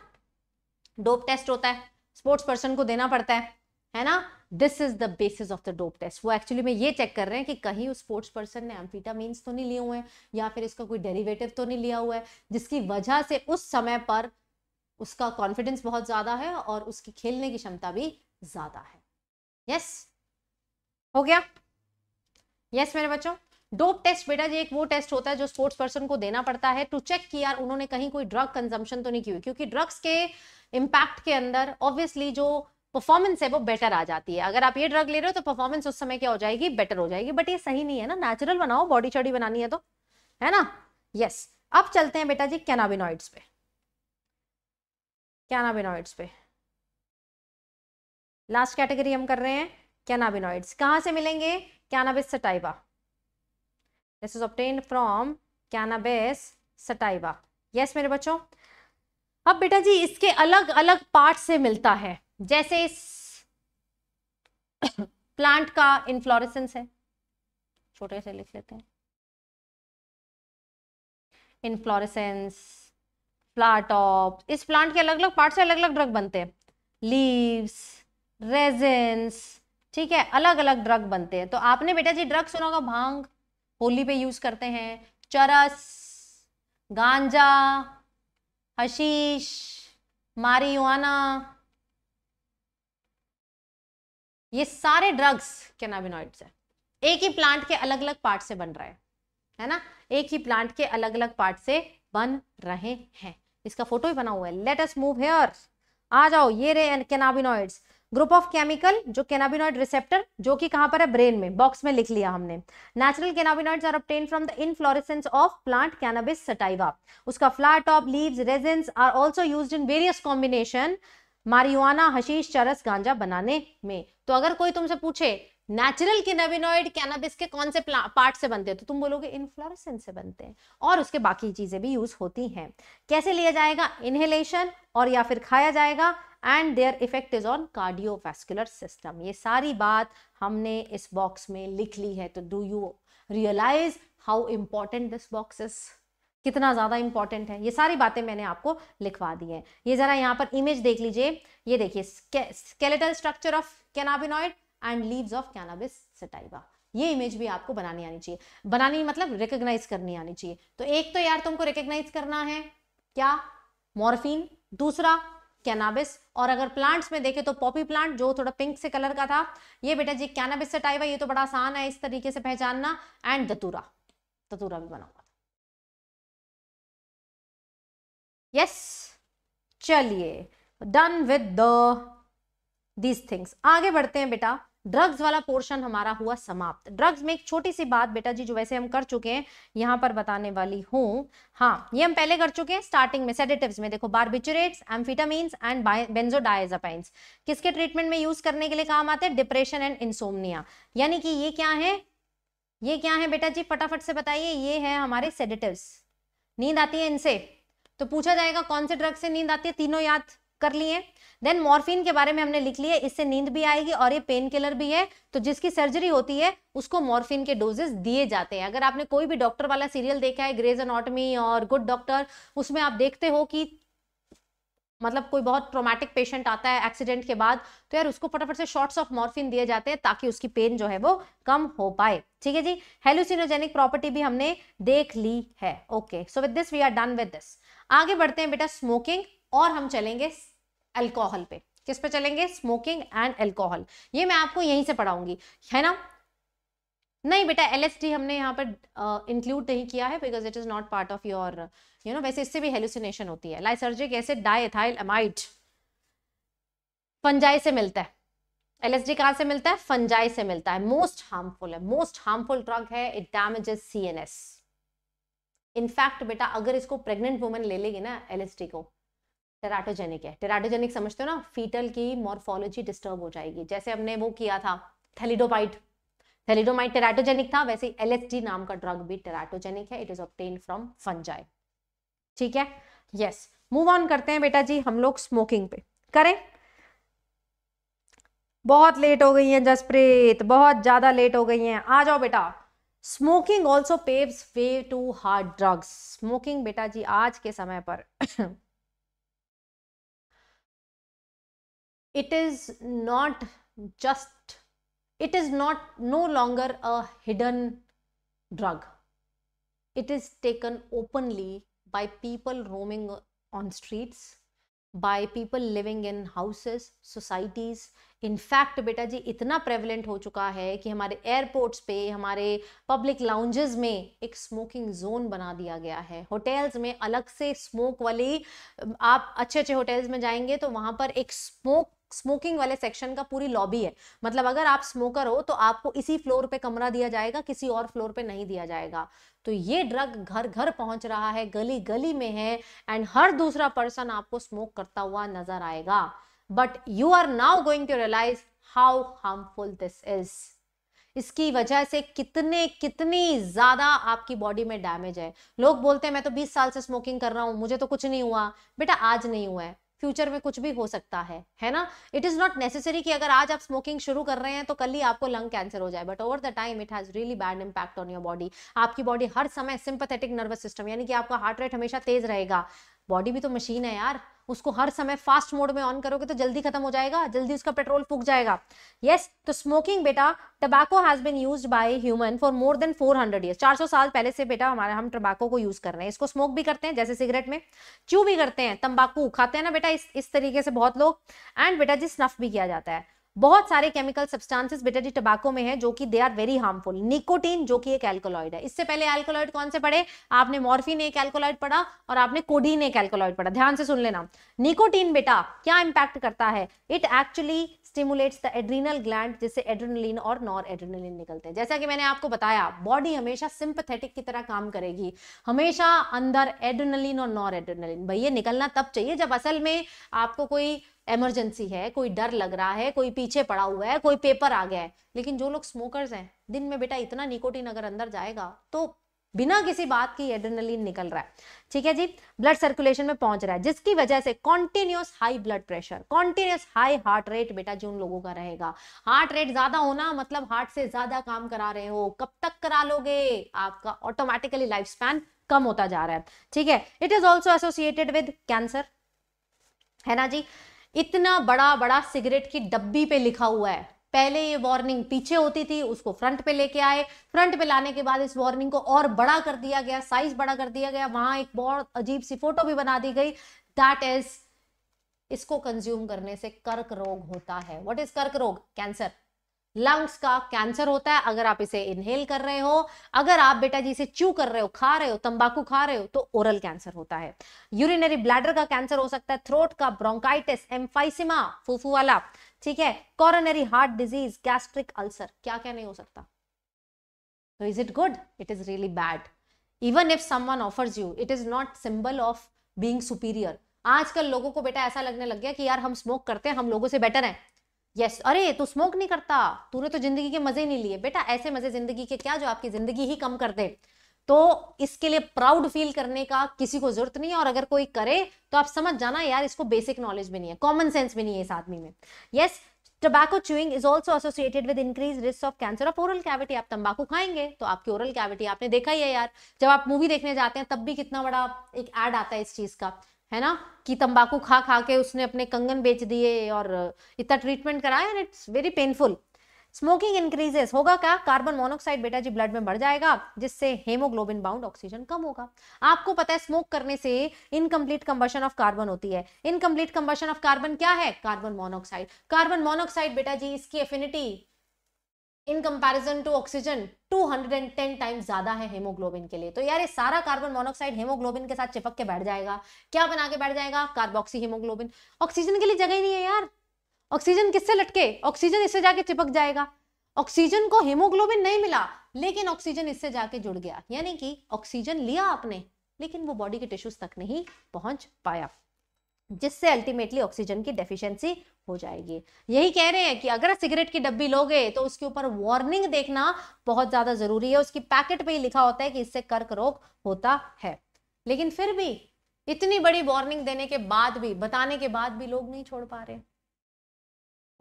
डोप टेस्ट होता है स्पोर्ट्स पर्सन को देना पड़ता है है ना this is the basis of the dope test वो एक्चुअली में ये चेक कर रहे हैं कि कहीं उस स्पोर्ट्स पर्सन ने मीन तो नहीं लिए हुए हैं या फिर इसका कोई डेरिवेटिव तो नहीं लिया हुआ है जिसकी वजह से उस समय पर उसका कॉन्फिडेंस बहुत ज्यादा है और उसकी खेलने की क्षमता भी ज्यादा है यस yes? हो गया यस yes, मेरे बच्चों डोप टेस्ट बेटा जी एक वो टेस्ट होता है जो स्पोर्ट्स पर्सन को देना पड़ता है टू चेक कि यार उन्होंने कहीं कोई ड्रग कंजम्पशन तो नहीं की हुई क्योंकि ड्रग्स के इम्पैक्ट के अंदर ऑब्वियसली जो परफॉर्मेंस है वो बेटर आ जाती है अगर आप ये ड्रग ले रहे हो तो परफॉर्मेंस उस समय क्या हो जाएगी बेटर हो जाएगी बट ये सही नहीं है ना नेचुरल बनाओ बॉडी चॉडी बनानी है तो है ना यस yes. अब चलते हैं बेटा जी कैनाबिनॉइड्स पे कैनाबिनॉइड्स पे लास्ट कैटेगरी हम कर रहे हैं कैनाबिनॉइड्स कहाँ से मिलेंगे cannabis sativa this is obtain from cannabis sativa yes मेरे बच्चों अब बेटा जी इसके अलग अलग पार्ट से मिलता है जैसे इस प्लांट का इनफ्लोरेसेंस है छोटे से लिख लेते हैं इनफ्लोरेसेंस फ्लावर टॉप इस प्लांट के अलग अलग पार्ट से अलग अलग ड्रग बनते हैं लीव्स रेजेंस ठीक है अलग अलग ड्रग बनते हैं तो आपने बेटा जी ड्रग सुना होगा भांग होली पे यूज करते हैं चरस गांजा हशीश मारिजुआना ये सारे ड्रग्स कैनाबिनॉइड्स है एक ही प्लांट के अलग अलग पार्ट से बन रहा है है ना एक ही प्लांट के अलग अलग पार्ट से बन रहे हैं इसका फोटो भी बना हुआ है लेट अस मूव हेयर आ जाओ ये रे कैनाबिनॉइड्स ग्रुप ऑफ केमिकल जो केनाबिनॉइड रिसेप्टर जो कि कहां पर है ब्रेन में बॉक्स में लिख लिया हमने natural cannabinoids are obtain from the inflorescence of plant cannabis sativa उसका flower top leaves resins are also used in various combination marijuana hashish charas ganja बनाने में तो अगर कोई तुमसे पूछे नेचुरल केनाबिनॉइड कैनाबिस के कौन से पार्ट से बनते हैं तो तुम बोलोगे इनफ्लोरेसेंस से बनते हैं और उसके बाकी चीजें भी यूज होती हैं कैसे लिया जाएगा इनहेलेशन और या फिर खाया जाएगा and their effect is on cardiovascular system ये सारी बात हमने इस बॉक्स में लिख ली है तो do you realise how important this box is कितना ज़्यादा इंपॉर्टेंट है ये सारी बातें मैंने आपको लिखवा दी हैं ये ज़रा यहाँ पर इमेज देख लीजिए ये देखिए skeletal structure of cannabinoid and leaves of cannabis sativa ये इमेज भी आपको बनानी आनी चाहिए बनानी मतलब रिकग्नाइज करनी आनी चाहिए तो एक तो यार तुमको रिकग्नाइज करना है क्या मॉर्फिन दूसरा कैनाबिस और अगर प्लांट्स में देखें तो पॉपी प्लांट जो थोड़ा पिंक से कलर का था ये बेटा जी कैनाबिस से टाइप है ये तो बड़ा आसान है इस तरीके से पहचानना एंड दतूरा दतूरा भी बना हुआ था यस चलिए डन विद दीज थिंग्स आगे बढ़ते हैं बेटा ड्रग्स वाला पोर्शन हमारा हुआ समाप्त ड्रग्स में एक छोटी सी बात बेटा जी जो वैसे हम कर चुके हैं यहाँ पर बताने वाली हूँ हाँ ये हम पहले कर चुके हैं स्टार्टिंग में सेडेटिव्स में देखो बार्बिचुरेट्स एम्फिटामीन्स एंड बेंजोडाइजापाइंस किसके ट्रीटमेंट में यूज करने के लिए काम आते हैं डिप्रेशन एंड इंसोमनिया यानी कि ये क्या है ये क्या है बेटा जी फटाफट से बताइए ये है हमारे सेडेटिव्स नींद आती है इनसे तो पूछा जाएगा कौन से ड्रग से नींद आती है तीनों याद कर लिए हैं देन मॉर्फिन के बारे में हमने लिख लिया इससे नींद भी आएगी और ये पेन किलर भी है तो जिसकी सर्जरी होती है उसको मॉर्फिन के डोजेस दिए जाते हैं अगर आपने कोई भी डॉक्टर वाला सीरियल देखा है ग्रेज अनॉटमी और गुड डॉक्टर उसमें आप देखते हो कि मतलब कोई बहुत ट्रोमेटिक पेशेंट आता है एक्सीडेंट के बाद तो यार उसको फटाफट से शॉर्ट्स ऑफ मॉर्फिन दिए जाते हैं ताकि उसकी पेन जो है वो कम हो पाए ठीक है जी हेलुसिनोजेनिक प्रॉपर्टी भी हमने देख ली है okay so with this we are done with this आगे बढ़ते हैं बेटा स्मोकिंग और हम चलेंगे अल्कोहल पे किस पे चलेंगे स्मोकिंग एंड अल्कोहल ये मैं आपको यहीं से पढ़ाऊंगी है ना नहीं बेटा एल हमने यहाँ पर इंक्लूड uh, नहीं किया है because it is not part of your you know वैसे इससे भी हेलुसिनेशन होती है lysergic acid diethylamide fungi से मिलता है एलएसडी कहाँ से मिलता है फंजाई से मिलता है मोस्ट हार्मफुल है मोस्ट हार्मफुल ड्रग है इट डैमेजेस सीएनएस इनफैक्ट बेटा अगर इसको प्रेग्नेंट वुमेन ले लेगी ना एल को टेराटोजेनिक है टेराटोजेनिक समझते हो ना फीटल की मॉर्फोलॉजी डिस्टर्ब हो जाएगी जैसे हमने वो किया था थेलिडोमाइट थेलिडोमाइट टेराटोजेनिक था वैसे एलएसडी नाम का ड्रग भी टेराटोजेनिक है it is obtain from fungi ठीक है यस मूव ऑन करते हैं बेटा जी हम लोग स्मोकिंग पे करें बहुत लेट हो गई है जसप्रीत बहुत ज़्यादा लेट हो गई है आ जाओ बेटा smoking also paves way to hard drugs smoking बेटा जी आज के समय पर it is not just it is not no longer a hidden drug it is taken openly by people roaming on streets by people living in houses societies in fact बेटा जी इतना prevalent हो चुका है कि हमारे एयरपोर्ट्स पे हमारे पब्लिक लाउंजेस में एक स्मोकिंग जोन बना दिया गया है होटल्स में अलग से स्मोक वाली आप अच्छे अच्छे होटल्स में जाएंगे तो वहाँ पर एक स्मोक स्मोकिंग वाले सेक्शन का पूरी लॉबी है मतलब अगर आप स्मोकर हो तो आपको इसी फ्लोर पे कमरा दिया जाएगा किसी और फ्लोर पे नहीं दिया जाएगा तो ये ड्रग घर घर पहुंच रहा है गली गली में है एंड हर दूसरा पर्सन आपको स्मोक करता हुआ नजर आएगा but you are now going to realise how harmful this is इसकी वजह से कितने कितनी ज्यादा आपकी बॉडी में डैमेज है लोग बोलते हैं मैं तो 20 साल से स्मोकिंग कर रहा हूं मुझे तो कुछ नहीं हुआ बेटा आज नहीं हुआ है फ्यूचर में कुछ भी हो सकता है है ना इट इज नॉट नेसेसरी कि अगर आज आप स्मोकिंग शुरू कर रहे हैं तो कल ही आपको लंग कैंसर हो जाए but over the time it has really bad impact on your body आपकी बॉडी हर समय सिंपथेटिक नर्वस सिस्टम यानी कि आपका हार्ट रेट हमेशा तेज रहेगा बॉडी भी तो मशीन है यार उसको हर समय फास्ट मोड में ऑन करोगे तो जल्दी खत्म हो जाएगा जल्दी उसका पेट्रोल फूक जाएगा यस yes, तो स्मोकिंग बेटा tobacco has been use by human for more than 400 hundred year चार साल पहले से बेटा हमारे हम टबैको को यूज कर रहे हैं इसको स्मोक भी करते हैं जैसे सिगरेट में च्यू भी करते हैं तंबाकू खाते हैं ना बेटा इस इस तरीके से बहुत लोग एंड बेटा जी स्नफ भी किया जाता है बहुत सारे केमिकल सब्सटेंसेस बेटा जी टबाको में है जो कि they are very harmful nicotine जो कि एक एल्कोलॉइड है इससे पहले एल्कोलॉइड कौन से पढ़े आपने मॉर्फिन एक एल्कोलॉइड पढ़ा और आपने कोडीन एक एल्कोलॉइड पढ़ा ध्यान से सुन लेना निकोटीन बेटा क्या इंपैक्ट करता है it actually stimulates the adrenal gland जिससे एड्रेनलिन और नॉर एड्रेनलिन निकलते हैं जैसा कि मैंने आपको बताया बॉडी हमेशा सिंपथेटिक की तरह काम करेगी हमेशा अंदर एड्रेनलिन और नॉर एड्रेनलिन भैया निकलना तब चाहिए जब असल में आपको कोई एमरजेंसी है कोई डर लग रहा है कोई पीछे पड़ा हुआ है कोई पेपर आ गया है लेकिन जो लोग स्मोकर्स हैं दिन में बेटा इतना निकोटिन अगर अंदर जाएगा तो बिना किसी बात की एड्रेनलिन निकल रहा है ठीक है जी ब्लड सर्कुलेशन में पहुंच रहा है जिसकी वजह से continuous high blood pressure continuous high heart rate बेटा जो उन लोगों का रहेगा हार्ट रेट ज्यादा होना मतलब हार्ट से ज्यादा काम करा रहे हो कब तक करा लोगे आपका ऑटोमेटिकली लाइफ स्पैन कम होता जा रहा है ठीक है it is also associated with cancer है ना जी इतना बड़ा बड़ा सिगरेट की डब्बी पे लिखा हुआ है पहले ये वार्निंग पीछे होती थी उसको फ्रंट पे लेके आए फ्रंट पे लाने के बाद इस वार्निंग को और बड़ा कर दिया गया साइज बड़ा कर दिया गया वहां एक बहुत अजीब सी फोटो भी बना दी गई दैट इज इसको कंज्यूम करने से कर्क रोग होता है व्हाट इज कर्क रोग कैंसर लंग्स का कैंसर होता है अगर आप इसे इनहेल कर रहे हो अगर आप बेटा जी इसे च्यू कर रहे हो खा रहे हो तंबाकू खा रहे हो तो ओरल कैंसर होता है यूरिनरी ब्लैडर का कैंसर हो सकता है थ्रोट का ब्रोंकाइटिस एम्फाइसिमा फूफू वाला ठीक है coronary heart disease gastric ulcer क्या क्या नहीं हो सकता तो is it good it is really bad even if someone offers you it is not symbol of being superior आजकल लोगों को बेटा ऐसा लगने लग गया कि यार हम स्मोक करते हैं हम लोगों से बेटर हैं यस अरे तू स्मोक नहीं करता तूने तो जिंदगी के मजे नहीं लिए बेटा ऐसे मजे जिंदगी के क्या जो आपकी जिंदगी ही कम कर दे तो इसके लिए प्राउड फील करने का किसी को जरूरत नहीं है और अगर कोई करे तो आप समझ जाना यार इसको बेसिक नॉलेज भी नहीं है कॉमन सेंस भी नहीं है इस आदमी में yes yes, tobacco chewing is also associated with increase risk of cancer of oral cavity आप तंबाकू खाएंगे तो आपकी ओरल कैविटी आपने देखा ही है यार जब आप मूवी देखने जाते हैं तब भी कितना बड़ा एक एड आता है इस चीज का है ना कि तंबाकू खा खा के उसने अपने कंगन बेच दिए और इतना ट्रीटमेंट कराया and it's very painful smoking increases होगा क्या कार्बन मोनोक्साइड बेटा जी ब्लड में बढ़ जाएगा जिससे हेमोग्लोबिन बाउंड ऑक्सीजन कम होगा आपको पता है स्मोक करने से इनकम्प्लीट कंबशन ऑफ कार्बन होती है इनकम्प्लीट कंबशन ऑफ कार्बन क्या है कार्बन मोनोक्साइड कार्बन मोनोक्साइड बेटा जी इसकी affinity in comparison to oxygen 210 times ज्यादा है हेमोग्लोबिन के लिए तो यार ये सारा कार्बन मोनोक्साइड हेमोग्लोबिन के साथ चिपक के बैठ जाएगा क्या बना के बैठ जाएगा कार्बोक्सी हेमोग्लोबिन ऑक्सीजन के लिए जगह ही नहीं है यार ऑक्सीजन किससे लटके ऑक्सीजन इससे जाके चिपक जाएगा ऑक्सीजन को हेमोग्लोबिन नहीं मिला लेकिन ऑक्सीजन इससे जाके जुड़ गया यानी कि ऑक्सीजन लिया आपने लेकिन वो बॉडी के टिश्यूज तक नहीं पहुंच पाया जिससे अल्टीमेटली ऑक्सीजन की डेफिशिएंसी हो जाएगी यही कह रहे हैं कि अगर सिगरेट की डब्बी लोगे तो उसके ऊपर वार्निंग देखना बहुत ज़्यादा ज़रूरी है उसकी पैकेट पे ही लिखा होता है कि इससे कर्क रोग होता है लेकिन फिर भी इतनी बड़ी वार्निंग देने के बाद भी बताने के बाद भी लोग नहीं छोड़ पा रहे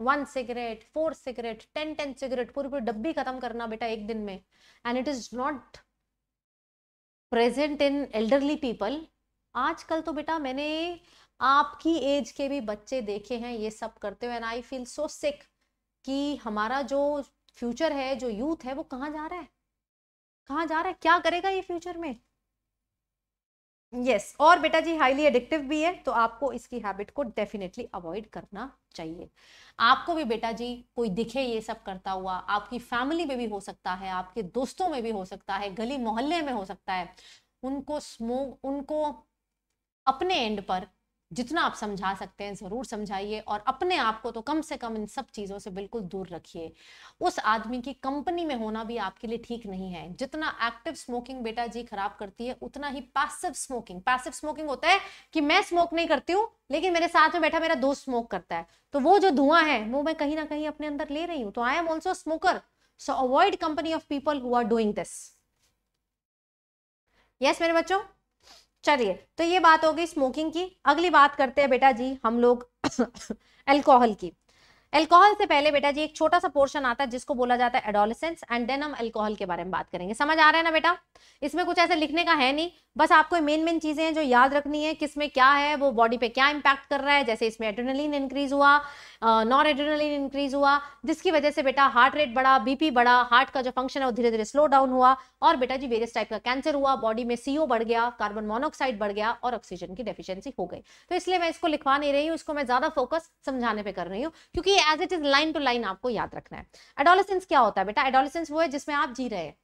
one cigarette four cigarette ten ten cigarette पूरी पूरी डब्बी खत्म करना बेटा एक दिन में and it is not present in elderly people आजकल तो बेटा मैंने आपकी एज के भी बच्चे देखे हैं ये सब करते हुए एंड आई फील सो सिक कि हमारा जो फ्यूचर है जो यूथ है वो कहाँ जा रहा है कहाँ जा रहा है क्या करेगा ये फ्यूचर में यस yes, और बेटा जी हाईली एडिक्टिव भी है तो आपको इसकी हैबिट को डेफिनेटली अवॉइड करना चाहिए आपको भी बेटा जी कोई दिखे ये सब करता हुआ आपकी फैमिली में भी हो सकता है आपके दोस्तों में भी हो सकता है गली मोहल्ले में हो सकता है उनको स्मोक उनको अपने एंड पर जितना आप समझा सकते हैं ज़रूर समझाइए और अपने आप को तो कम से कम इन सब चीज़ों से बिल्कुल दूर रखिए उस आदमी की कंपनी में होना भी आपके लिए ठीक नहीं है जितना एक्टिव स्मोकिंग बेटा जी खराब करती है उतना ही पैसिव स्मोकिंग पैसिव स्मोकिंग होता है कि मैं स्मोक नहीं करती हूँ लेकिन मेरे साथ में बैठा मेरा दोस्त स्मोक करता है तो वो जो धुआं है वो मैं कहीं ना कहीं अपने अंदर ले रही हूँ तो I am also smoker so avoid company of people who are doing this yes मेरे बच्चों चलिए तो ये बात हो गई स्मोकिंग की अगली बात करते हैं बेटा जी हम लोग एल्कोहल की एल्कोहल से पहले बेटा जी एक छोटा सा पोर्शन आता है जिसको बोला जाता है एडोलिसेंस एंड देन हम एल्कोहल के बारे में बात करेंगे समझ आ रहा है ना बेटा इसमें कुछ ऐसे लिखने का है नहीं बस आपको मेन मेन चीज़ें हैं जो याद रखनी है किसमें क्या है वो बॉडी पे क्या इंपैक्ट कर रहा है जैसे इसमें एड्रेनलिन इंक्रीज हुआ नॉन एड्रेनलिन इंक्रीज हुआ जिसकी वजह से बेटा हार्ट रेट बढ़ा बीपी बढ़ा हार्ट का जो फंक्शन है वो धीरे धीरे स्लो डाउन हुआ और बेटा जी वेरियस टाइप का कैंसर हुआ बॉडी में सीओ बढ़ गया कार्बन मोनोऑक्साइड बढ़ गया और ऑक्सीजन की डेफिशियंसी हो गई तो इसलिए मैं इसको लिखवा नहीं रही हूँ इसको मैं ज़्यादा फोकस समझाने पर कर रही हूँ क्योंकि as it is line to line आपको याद रखना है एडोलिसंस क्या होता है बेटा एडोलिसंस वो है जिसमें आप जी रहे हैं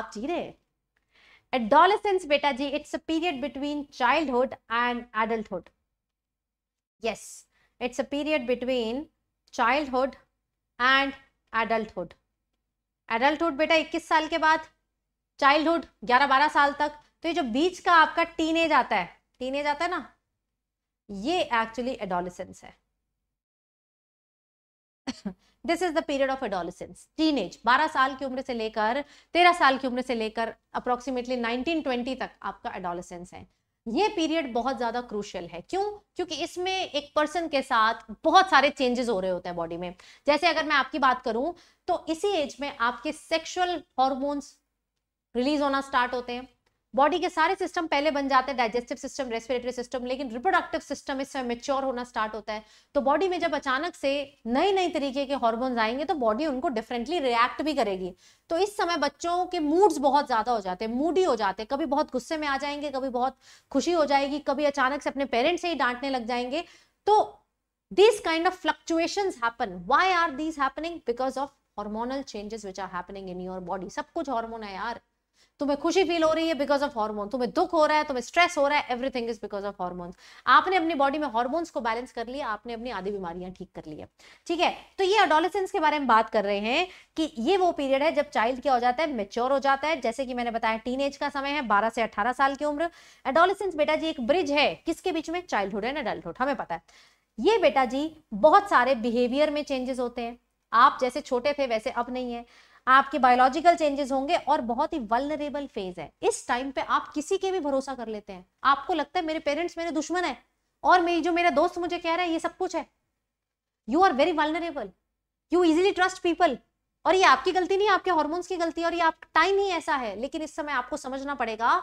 आप जी रहे हैं एडोलेसेंस बेटा जी it's a period between childhood and adulthood yes it's a period between childhood and adulthood adulthood बेटा 21 साल के बाद चाइल्डहुड 11-12 साल तक तो ये जो बीच का आपका टीन एज आता है टीनेज आता है ना ये एक्चुअली एडोलेसेंस है this is the period of adolescence age बारह साल की उम्र से लेकर तेरह साल की उम्र से लेकर अप्रोक्सीमेटली ट्वेंटी तक आपका एडोलिसेंस है ये पीरियड बहुत ज्यादा क्रूशियल है क्यों क्योंकि इसमें एक पर्सन के साथ बहुत सारे चेंजेस हो रहे होते हैं बॉडी में जैसे अगर मैं आपकी बात करूं तो इसी एज में आपके सेक्सुअल हॉर्मोन्स रिलीज होना स्टार्ट होते हैं बॉडी के सारे सिस्टम पहले बन जाते हैं डाइजेस्टिव सिस्टम रेस्पिरेटरी सिस्टम लेकिन रिप्रोडक्टिव सिस्टम इस समय मेच्योर होना स्टार्ट होता है तो बॉडी में जब अचानक से नई नई तरीके के हॉर्मोन्स आएंगे तो बॉडी उनको डिफरेंटली रिएक्ट भी करेगी तो इस समय बच्चों के मूड्स बहुत ज्यादा हो जाते हैं मूडी हो जाते हैं कभी बहुत गुस्से में आ जाएंगे कभी बहुत खुशी हो जाएगी कभी अचानक से अपने पेरेंट्स से ही डांटने लग जाएंगे तो this kind of fluctuation happen why are these happening because of hormonal changes which are happening in your body सब कुछ हॉर्मोन है यार तुम्हें खुशी फील हो रही है बिकॉज ऑफ हार्मोन तुम्हें दुख हो रहा है तुम्हें स्ट्रेस हो रहा है everything is because of hormone आपने अपनी बॉडी में हार्मोन्स को बैलेंस कर लिया आपने अपनी आधी बीमारियां ठीक कर लिया ठीक है तो ये अडोलेसेंस के बारे में बात कर रहे हैं कि ये वो पीरियड है जब चाइल्ड क्या हो जाता है मेच्योर हो जाता है जैसे कि मैंने बताया टीन का समय है बारह से अठारह साल की उम्र एडोलेसेंस बेटा जी एक ब्रिज है किसके बीच में चाइल्डहुड एंड अडल्टुड हमें पता है ये बेटा जी बहुत सारे बिहेवियर में चेंजेस होते हैं आप जैसे छोटे थे वैसे अब नहीं है आपके बायोलॉजिकल चेंजेस होंगे और बहुत ही वलनरेबल फेज है इस टाइम पे आप किसी के भी भरोसा कर लेते हैं आपको लगता है मेरे पेरेंट्स मेरे दुश्मन है और मेरी जो मेरे दोस्त मुझे कह रहे हैं ये सब कुछ है you are very vulnerable you easily trust people और ये आपकी गलती नहीं आपके हॉर्मोन्स की गलती है और ये आप टाइम ही ऐसा है लेकिन इस समय आपको समझना पड़ेगा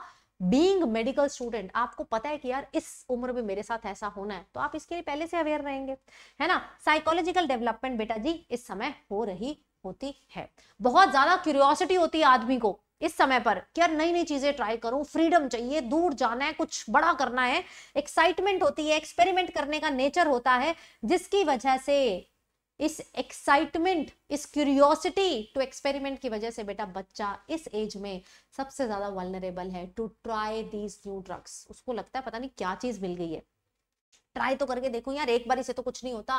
बींग मेडिकल स्टूडेंट आपको पता है कि यार इस उम्र में मेरे साथ ऐसा होना है तो आप इसके लिए पहले से अवेयर रहेंगे है ना साइकोलॉजिकल डेवलपमेंट बेटा जी इस समय हो रही होती है बहुत ज्यादा क्यूरियोसिटी होती है आदमी को इस समय पर कि यार नई नई चीजें ट्राई करूं फ्रीडम चाहिए दूर जाना है कुछ बड़ा करना है एक्साइटमेंट होती है एक्सपेरिमेंट करने का नेचर होता है जिसकी वजह से इस एक्साइटमेंट इस क्यूरियोसिटी टू एक्सपेरिमेंट की वजह से बेटा बच्चा इस एज में सबसे ज्यादा वल्नरेबल है to try these new drugs उसको लगता है पता नहीं क्या चीज मिल गई है ट्राई तो करके देखो यार एक बारी से तो कुछ नहीं होता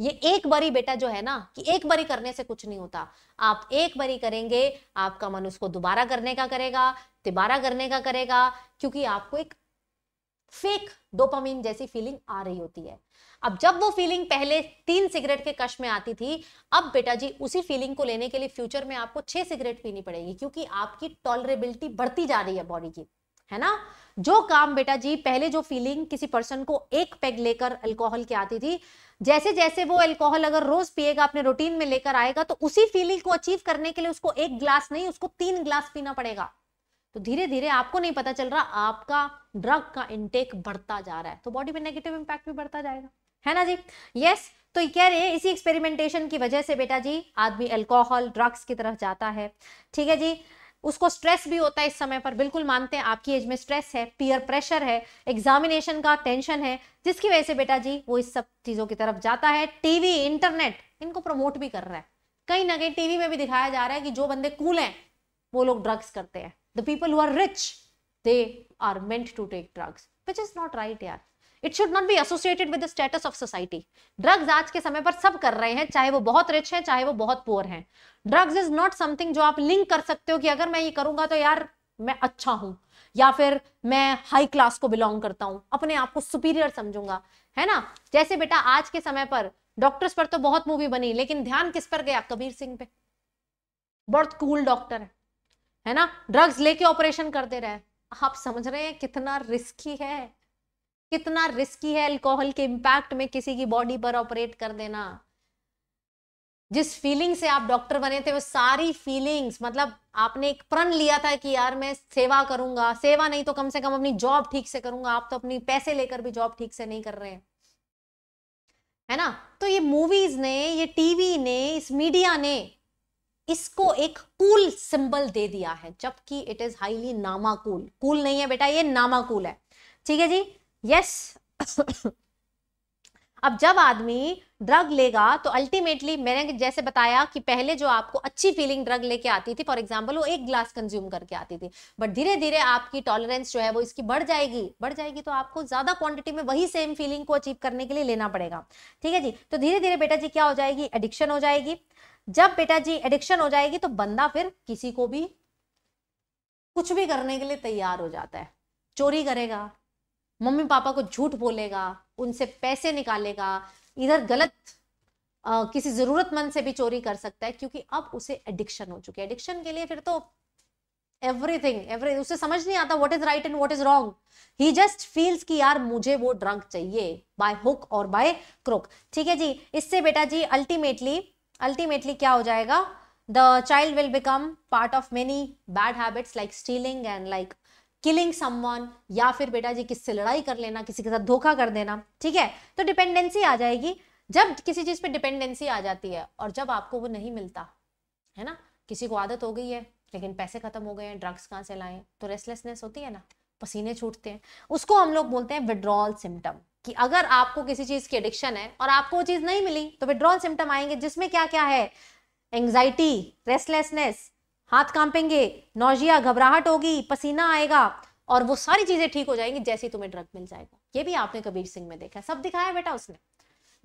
ये एक बारी बेटा जो है ना कि एक बारी करने से कुछ नहीं होता आप एक बारी करेंगे आपका मन उसको दोबारा करने का करेगा तिबारा करने का करेगा क्योंकि आपको एक फेक डोपामिन जैसी फीलिंग आ रही होती है अब जब वो फीलिंग पहले तीन सिगरेट के कश में आती थी अब बेटा जी उसी फीलिंग को लेने के लिए फ्यूचर में आपको छह सिगरेट पीनी पड़ेगी क्योंकि आपकी टॉलरेबिलिटी बढ़ती जा रही है बॉडी की है ना जो काम बेटा जी पहले जो फीलिंग किसी पर्सन को एक पेग लेकर अल्कोहल की आती थी जैसे जैसे वो अल्कोहल अगर रोज पिएगा अपने रूटीन में लेकर आएगा तो उसी फीलिंग को अचीव करने के लिए उसको एक ग्लास नहीं उसको तीन ग्लास पीना पड़ेगा तो धीरे धीरे आपको नहीं पता चल रहा आपका ड्रग का इनटेक बढ़ता जा रहा है तो बॉडी में नेगेटिव इंपैक्ट भी बढ़ता जाएगा है ना जी यस तो कह रहे इसी एक्सपेरिमेंटेशन की वजह से बेटा जी आदमी अल्कोहल ड्रग्स की तरफ जाता है ठीक है जी उसको स्ट्रेस भी होता है इस समय पर बिल्कुल मानते हैं आपकी एज में स्ट्रेस है पीयर प्रेशर है एग्जामिनेशन का टेंशन है जिसकी वजह से बेटा जी वो इस सब चीज़ों की तरफ जाता है टीवी इंटरनेट इनको प्रमोट भी कर रहा है कहीं ना कहीं टीवी में भी दिखाया जा रहा है कि जो बंदे कूल हैं वो लोग ड्रग्स करते हैं the people who are rich they are meant to take drugs which is not right यार it should not be associated with the status of society drugs आज के समय पर सब कर रहे हैं चाहे वो बहुत रिच है चाहे वो बहुत पुअर है ड्रग्स इज नॉट समथिंग जो आप लिंक कर सकते हो कि अगर मैं ये करूंगा तो यार मैं अच्छा हूं या फिर मैं हाई क्लास को बिलोंग करता हूँ अपने आप को सुपीरियर समझूंगा है ना जैसे बेटा आज के समय पर डॉक्टर्स पर तो बहुत मूवी बनी लेकिन ध्यान किस पर गया कबीर सिंह पे बहुत कूल डॉक्टर है है ना ड्रग्स लेके ऑपरेशन करते रहे आप समझ रहे हैं कितना रिस्की है कितना रिस्की है अल्कोहल के इम्पैक्ट में किसी की बॉडी पर ऑपरेट कर देना जिस फीलिंग से आप डॉक्टर बने थे वो सारी फीलिंग्स मतलब आपने एक प्रण लिया था कि यार मैं सेवा करूंगा सेवा नहीं तो कम से कम अपनी जॉब ठीक से करूंगा आप तो अपनी पैसे लेकर भी जॉब ठीक से नहीं कर रहे हैं है ना तो ये मूवीज ने ये टीवी ने इस मीडिया ने इसको एक कूल सिंबल दे दिया है जबकि इट इज हाईली नामाकूल कूल नहीं है बेटा ये नामाकूल है ठीक है जी यस अब जब आदमी ड्रग लेगा तो अल्टीमेटली मैंने जैसे बताया कि पहले जो आपको अच्छी फीलिंग ड्रग लेके आती थी फॉर एग्जाम्पल वो एक ग्लास कंज्यूम करके आती थी बट धीरे धीरे आपकी टॉलरेंस जो है वो इसकी बढ़ जाएगी बढ़ जाएगी तो आपको ज्यादा क्वांटिटी में वही सेम फीलिंग को अचीव करने के लिए लेना पड़ेगा ठीक है जी तो धीरे धीरे बेटा जी क्या हो जाएगी एडिक्शन हो जाएगी जब बेटा जी एडिक्शन हो जाएगी तो बंदा फिर किसी को भी कुछ भी करने के लिए तैयार हो जाता है चोरी करेगा मम्मी पापा को झूठ बोलेगा उनसे पैसे निकालेगा इधर गलत आ, किसी ज़रूरतमंद से भी चोरी कर सकता है क्योंकि अब उसे एडिक्शन हो चुकी है एडिक्शन के लिए फिर तो एवरीथिंग एवरी उसे समझ नहीं आता what is right and what is wrong he just feels कि यार मुझे वो ड्रंक चाहिए बाय हुक और बाय क्रोक ठीक है जी इससे बेटा जी अल्टीमेटली अल्टीमेटली क्या हो जाएगा the child will become part of many bad habits like stealing and like killing someone या फिर बेटा जी किससे लड़ाई कर लेना किसी के साथ धोखा कर देना ठीक है तो डिपेंडेंसी आ जाएगी जब किसी चीज पे डिपेंडेंसी आ जाती है और जब आपको वो नहीं मिलता है ना किसी को आदत हो गई है लेकिन पैसे खत्म हो गए हैं ड्रग्स कहाँ से लाएं तो रेस्टलेसनेस होती है ना पसीने छूटते हैं उसको हम लोग बोलते हैं विड्रॉल सिम्टम कि अगर आपको किसी चीज की एडिक्शन है और आपको वो चीज नहीं मिली तो विड्रॉल सिम्टम आएंगे जिसमें क्या क्या है एंग्जाइटी रेस्टलेसनेस हाथ कांपेंगे नौजिया घबराहट होगी पसीना आएगा और वो सारी चीजें ठीक हो जाएंगी जैसे तुम्हें ड्रग मिल जाएगा ये भी आपने कबीर सिंह में देखा सब दिखाया बेटा उसने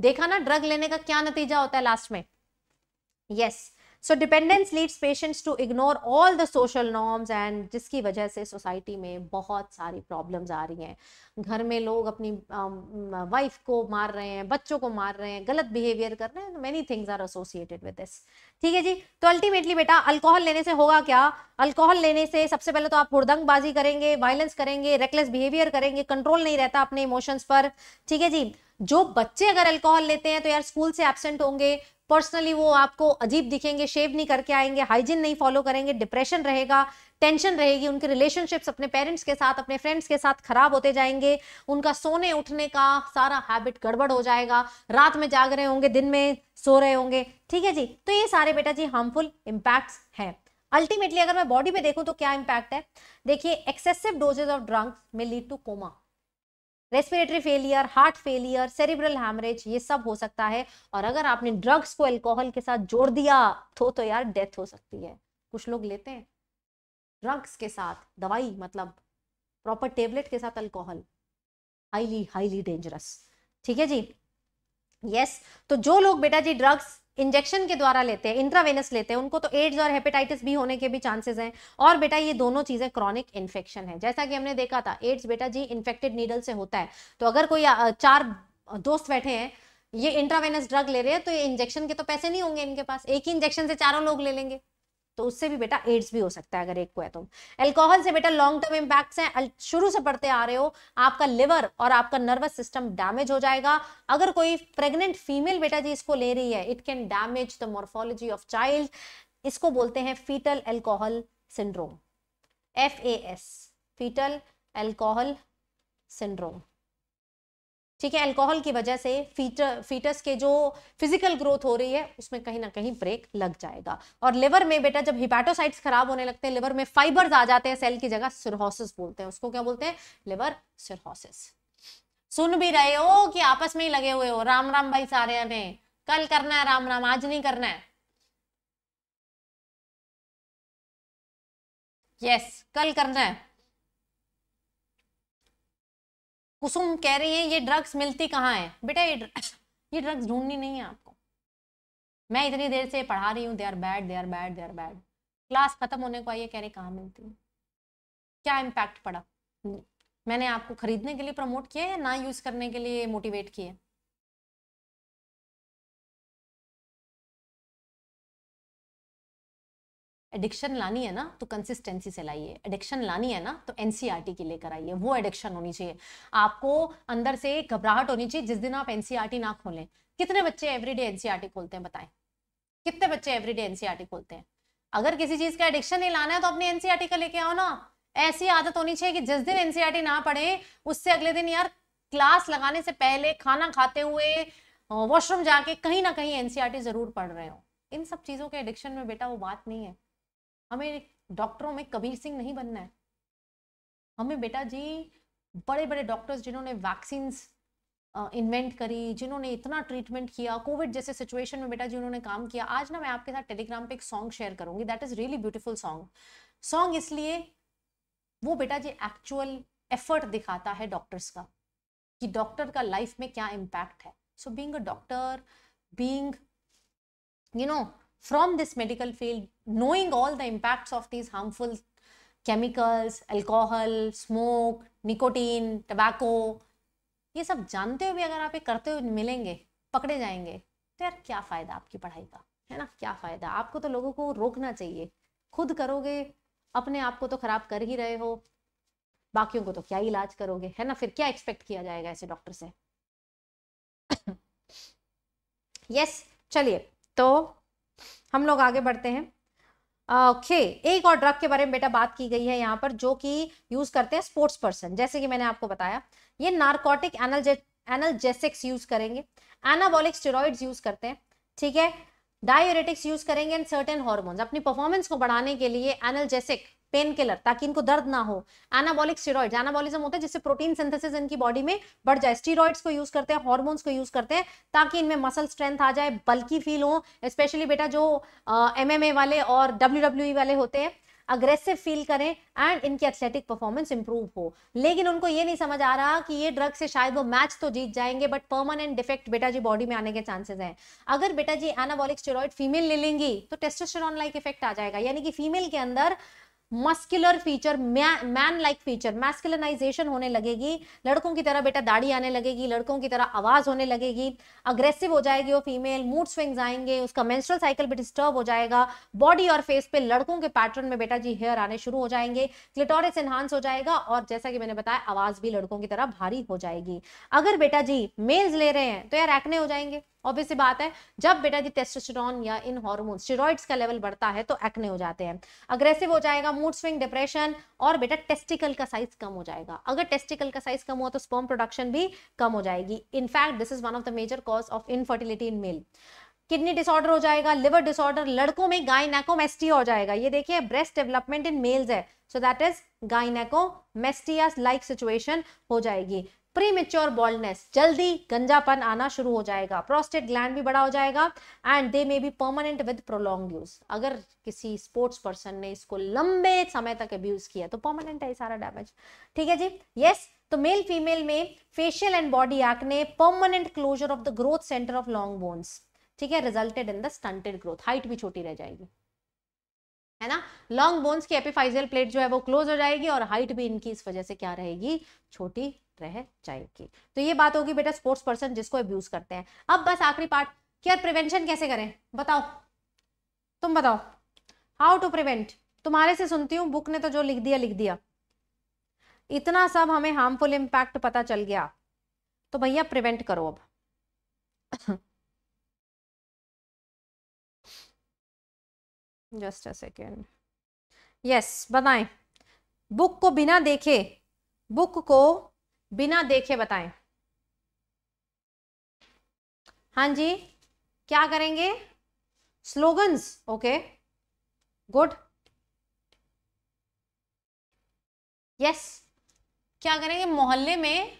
देखा ना ड्रग लेने का क्या नतीजा होता है लास्ट में yes yes, so dependence leads patients to ignore all the social norms and जिसकी वजह से सोसाइटी में बहुत सारी प्रॉब्लम्स आ रही हैं घर में लोग अपनी वाइफ um, को मार रहे हैं बच्चों को मार रहे हैं गलत बिहेवियर कर रहे हैं many things are associated with this ठीक है जी तो अल्टीमेटली बेटा अल्कोहल लेने से होगा क्या अल्कोहल लेने से सबसे पहले तो आप हुड़दंगबाजी करेंगे वायलेंस करेंगे रेकलेस बिहेवियर करेंगे कंट्रोल नहीं रहता अपने इमोशंस पर ठीक है जी जो बच्चे अगर अल्कोहल लेते हैं तो यार स्कूल से एबसेंट होंगे पर्सनली वो आपको अजीब दिखेंगे शेव नहीं करके आएंगे हाइजीन नहीं फॉलो करेंगे डिप्रेशन रहेगा टेंशन रहेगी उनके रिलेशनशिप्स अपने पेरेंट्स के साथ अपने फ्रेंड्स के साथ खराब होते जाएंगे उनका सोने उठने का सारा हैबिट गड़बड़ हो जाएगा रात में जाग रहे होंगे दिन में सो रहे होंगे ठीक है जी तो ये सारे बेटा जी हार्मफुल इम्पैक्ट्स हैं अल्टीमेटली अगर मैं बॉडी पे देखूं तो क्या इम्पैक्ट है देखिए एक्सेसिव डोजेज ऑफ ड्रग्स में lead to coma respiratory failure heart failure cerebral haemorrhage ये सब हो सकता है और अगर आपने ड्रग्स को एल्कोहल के साथ जोड़ दिया तो तो यार डेथ हो सकती है कुछ लोग लेते हैं ड्रग्स के साथ दवाई मतलब प्रॉपर टेबलेट के साथ अल्कोहल हाईली हाईली डेंजरस ठीक है जी यस yes, तो जो लोग बेटा जी ड्रग्स इंजेक्शन के द्वारा लेते हैं इंट्रावेनस लेते हैं उनको तो एड्स और हेपेटाइटिस भी होने के भी चांसेस हैं और बेटा ये दोनों चीजें क्रॉनिक इन्फेक्शन है जैसा कि हमने देखा था एड्स बेटा जी इन्फेक्टेड नीडल से होता है तो अगर कोई चार दोस्त बैठे हैं ये इंट्रावेनस ड्रग ले रहे हैं तो ये इंजेक्शन के तो पैसे नहीं होंगे इनके पास एक ही इंजेक्शन से चारों लोग ले लेंगे तो उससे भी बेटा एड्स भी हो सकता है अगर एक को है तो एल्कोहल से बेटा लॉन्ग टर्म इम्पैक्ट्स हैं शुरू से पढ़ते आ रहे हो आपका लिवर और आपका नर्वस सिस्टम डैमेज हो जाएगा अगर कोई प्रेग्नेंट फीमेल बेटा जी इसको ले रही है it can damage the morphology of child इसको बोलते हैं foetal alcohol syndrome F A S foetal alcohol syndrome ठीक है अल्कोहल की वजह से फीटर फीटस के जो फिजिकल ग्रोथ हो रही है उसमें कहीं ना कहीं ब्रेक लग जाएगा और लिवर में बेटा जब हिपैटोसाइट्स खराब होने लगते हैं लिवर में फाइबर्स आ जाते हैं सेल की जगह सिरहोसिस बोलते हैं उसको क्या बोलते हैं लिवर सिरहोसिस सुन भी रहे हो कि आपस में ही लगे हुए हो राम राम भाई सारे ने कल करना है राम राम आज नहीं करना है यस yes, कल करना है कुसुम कह रही है ये ड्रग्स मिलती कहाँ है बेटा ये ये ड्रग्स ढूंढनी नहीं है आपको मैं इतनी देर से पढ़ा रही हूँ they are bad they are bad they are bad class खत्म होने को आई है कह रही कहाँ मिलती है क्या इम्पैक्ट पड़ा मैंने आपको खरीदने के लिए प्रमोट किया या ना यूज करने के लिए मोटिवेट किया एडिक्शन लानी है ना तो कंसिस्टेंसी से लाइए एडिक्शन लानी है ना तो एनसीईआरटी e की लेकर आइए वो एडिक्शन होनी चाहिए आपको अंदर से घबराहट होनी चाहिए जिस दिन आप एनसीईआरटी e ना खोलें कितने बच्चे एवरीडे एनसीईआरटी e खोलते हैं बताएं कितने बच्चे एवरीडे एनसीईआरटी खोलते हैं अगर किसी चीज का एडिक्शन नहीं लाना है तो अपने एनसीईआरटी का लेके आओ ना ऐसी आदत होनी चाहिए कि जिस दिन एनसीईआरटी ना पढ़े उससे अगले दिन यार क्लास लगाने से पहले खाना खाते हुए वॉशरूम जाके कहीं ना कहीं एनसीईआरटी जरूर पढ़ रहे हो इन सब चीजों के एडिक्शन में बेटा वो बात नहीं है हमें डॉक्टरों में कबीर सिंह नहीं बनना है हमें बेटा जी बड़े बड़े डॉक्टर्स जिन्होंने वैक्सीन इन्वेंट करी जिन्होंने इतना ट्रीटमेंट किया कोविड जैसे सिचुएशन में बेटा जी उन्होंने काम किया आज ना मैं आपके साथ टेलीग्राम पे एक सॉन्ग शेयर करूंगी that is really beautiful song song इसलिए वो बेटा जी एक्चुअल एफर्ट दिखाता है डॉक्टर्स का कि डॉक्टर का लाइफ में क्या इम्पैक्ट है so being a doctor being you know from this medical field knowing all the impacts of these harmful chemicals, alcohol, smoke, nicotine, tobacco, ये सब जानते हुए भी अगर आप ये करते हुए मिलेंगे पकड़े जाएंगे तो यार क्या फ़ायदा आपकी पढ़ाई का है ना क्या फ़ायदा आपको तो लोगों को रोकना चाहिए खुद करोगे अपने आप को तो ख़राब कर ही रहे हो बाकियों को तो क्या इलाज करोगे है ना फिर क्या एक्सपेक्ट किया जाएगा ऐसे डॉक्टर से यस yes, चलिए तो हम लोग आगे बढ़ते हैं ओके okay, एक और ड्रग के बारे में बेटा बात की गई है यहाँ पर जो कि यूज करते हैं स्पोर्ट्स पर्सन जैसे कि मैंने आपको बताया ये नार्कोटिक एनलजे एनलजेसिक्स यूज करेंगे एनाबॉलिक स्टेरॉइड्स यूज करते हैं ठीक है डायोरेटिक्स यूज करेंगे एंड सर्टेन हॉर्मोन्स अपनी परफॉर्मेंस को बढ़ाने के लिए एनलजेसिक पेन किलर ताकि इनको दर्द ना हो एनाबॉलिक स्टीरॉइड एनाबॉलिज्म होता है जिससे प्रोटीन सिंथेसिस इनकी बॉडी में बढ़ जाए स्टीरॉइड्स को यूज करते हैं हॉर्मोन्स को यूज करते हैं ताकि इनमें मसल स्ट्रेंथ आ जाए बल्कि फील हो स्पेशली बेटा जो एम uh, वाले और डब्ल्यू e वाले होते हैं अग्रेसिव फील करें एंड इनकी एथलेटिक परफॉर्मेंस इंप्रूव हो लेकिन उनको ये नहीं समझ आ रहा कि ये ड्रग से शायद वो मैच तो जीत जाएंगे बट परमानेंट डिफेक्ट बेटा जी बॉडी में आने के चांसेस हैं अगर बेटा जी एनाबॉलिक स्टेरॉइड फीमेल ले लेंगी तो टेस्टोस्टेरॉन लाइक इफेक्ट आ जाएगा यानी कि फीमेल के अंदर muscular feature man like feature masculinization होने लगेगी लड़कों की तरह बेटा दाढ़ी आने लगेगी लड़कों की तरह आवाज होने लगेगी अग्रेसिव हो जाएगी वो फीमेल मूड स्विंग्स आएंगे उसका मेंस्ट्रुअल साइकिल भी डिस्टर्ब हो जाएगा बॉडी और फेस पे लड़कों के पैटर्न में बेटा जी हेयर आने शुरू हो जाएंगे क्लिटोरिस एनहांस हो जाएगा और जैसा कि मैंने बताया आवाज भी लड़कों की तरह भारी हो जाएगी अगर बेटा जी मेल्स ले रहे हैं तो यार एक्ने हो जाएंगे ऑब्वियस सी बात है जब बेटा जी टेस्टोस्टेरोन या इन हार्मोन स्टेरॉइड्स का लेवल बढ़ता है तो एक्ने हो जाते हैं अग्रेसिव हो जाएगा मूड स्विंग डिप्रेशन और बेटा टेस्टिकल का साइज कम हो जाएगा अगर टेस्टिकल का साइज कम हुआ तो स्पर्म प्रोडक्शन भी कम हो जाएगी in fact this is one of the major cause of infertility in male kidney disorder हो जाएगा लिवर डिसऑर्डर लड़कों में गायनेकोमेस्टिया हो जाएगा ये देखिए ब्रेस्ट डेवलपमेंट इन मेल्स है so that is gynaecomastia like situation हो जाएगी प्रीमेच्योर बॉल्डनेस जल्दी गंजापन आना शुरू हो जाएगा प्रोस्टेट ग्लैंड भी बड़ा हो जाएगा and they may be permanent with prolong use अगर किसी स्पोर्ट्स पर्सन ने इसको लंबे समय तक अब्यूज किया तो परमानेंट है सारा डैमेज ठीक है जी यस yes, तो मेल फीमेल में facial and body acne permanent closure of the growth centre of long bones ठीक है resulted in the stunted growth height भी छोटी रह जाएगी है ना लॉन्ग बोन्स की एपिफाइजियल प्लेट जो है वो क्लोज हो जाएगी और हाइट भी इनकी इस वजह से क्या रहेगी छोटी रह जाएगी तो ये बात होगी बेटा स्पोर्ट्स पर्सन जिसको अब्यूज करते हैं अब बस आखिरी पार्ट कि प्रिवेंशन कैसे करें बताओ तुम बताओ हाउ टू प्रिवेंट तुम्हारे से सुनती हूँ बुक ने तो जो लिख दिया लिख दिया इतना सब हमें हार्मफुल इम्पैक्ट पता चल गया तो भैया प्रिवेंट करो अब जस्ट अ सेकेंड यस बताएं बुक को बिना देखे बुक को बिना देखे बताएं हाँ जी क्या करेंगे स्लोगन्स ओके गुड यस क्या करेंगे मोहल्ले में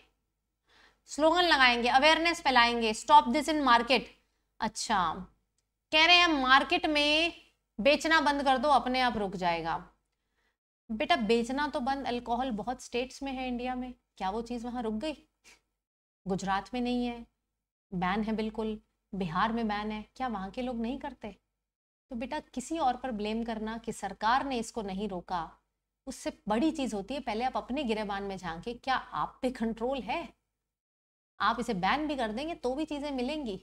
स्लोगन लगाएंगे अवेयरनेस फैलाएंगे स्टॉप दिस इन मार्केट अच्छा कह रहे हैं मार्केट में बेचना बंद कर दो अपने आप रुक जाएगा बेटा बेचना तो बंद अल्कोहल बहुत स्टेट्स में है इंडिया में क्या वो चीज़ वहाँ रुक गई गुजरात में नहीं है बैन है बिल्कुल बिहार में बैन है क्या वहाँ के लोग नहीं करते तो बेटा किसी और पर ब्लेम करना कि सरकार ने इसको नहीं रोका उससे बड़ी चीज़ होती है पहले आप अपने गिरेबान में झांके क्या आप पे कंट्रोल है आप इसे बैन भी कर देंगे तो भी चीज़ें मिलेंगी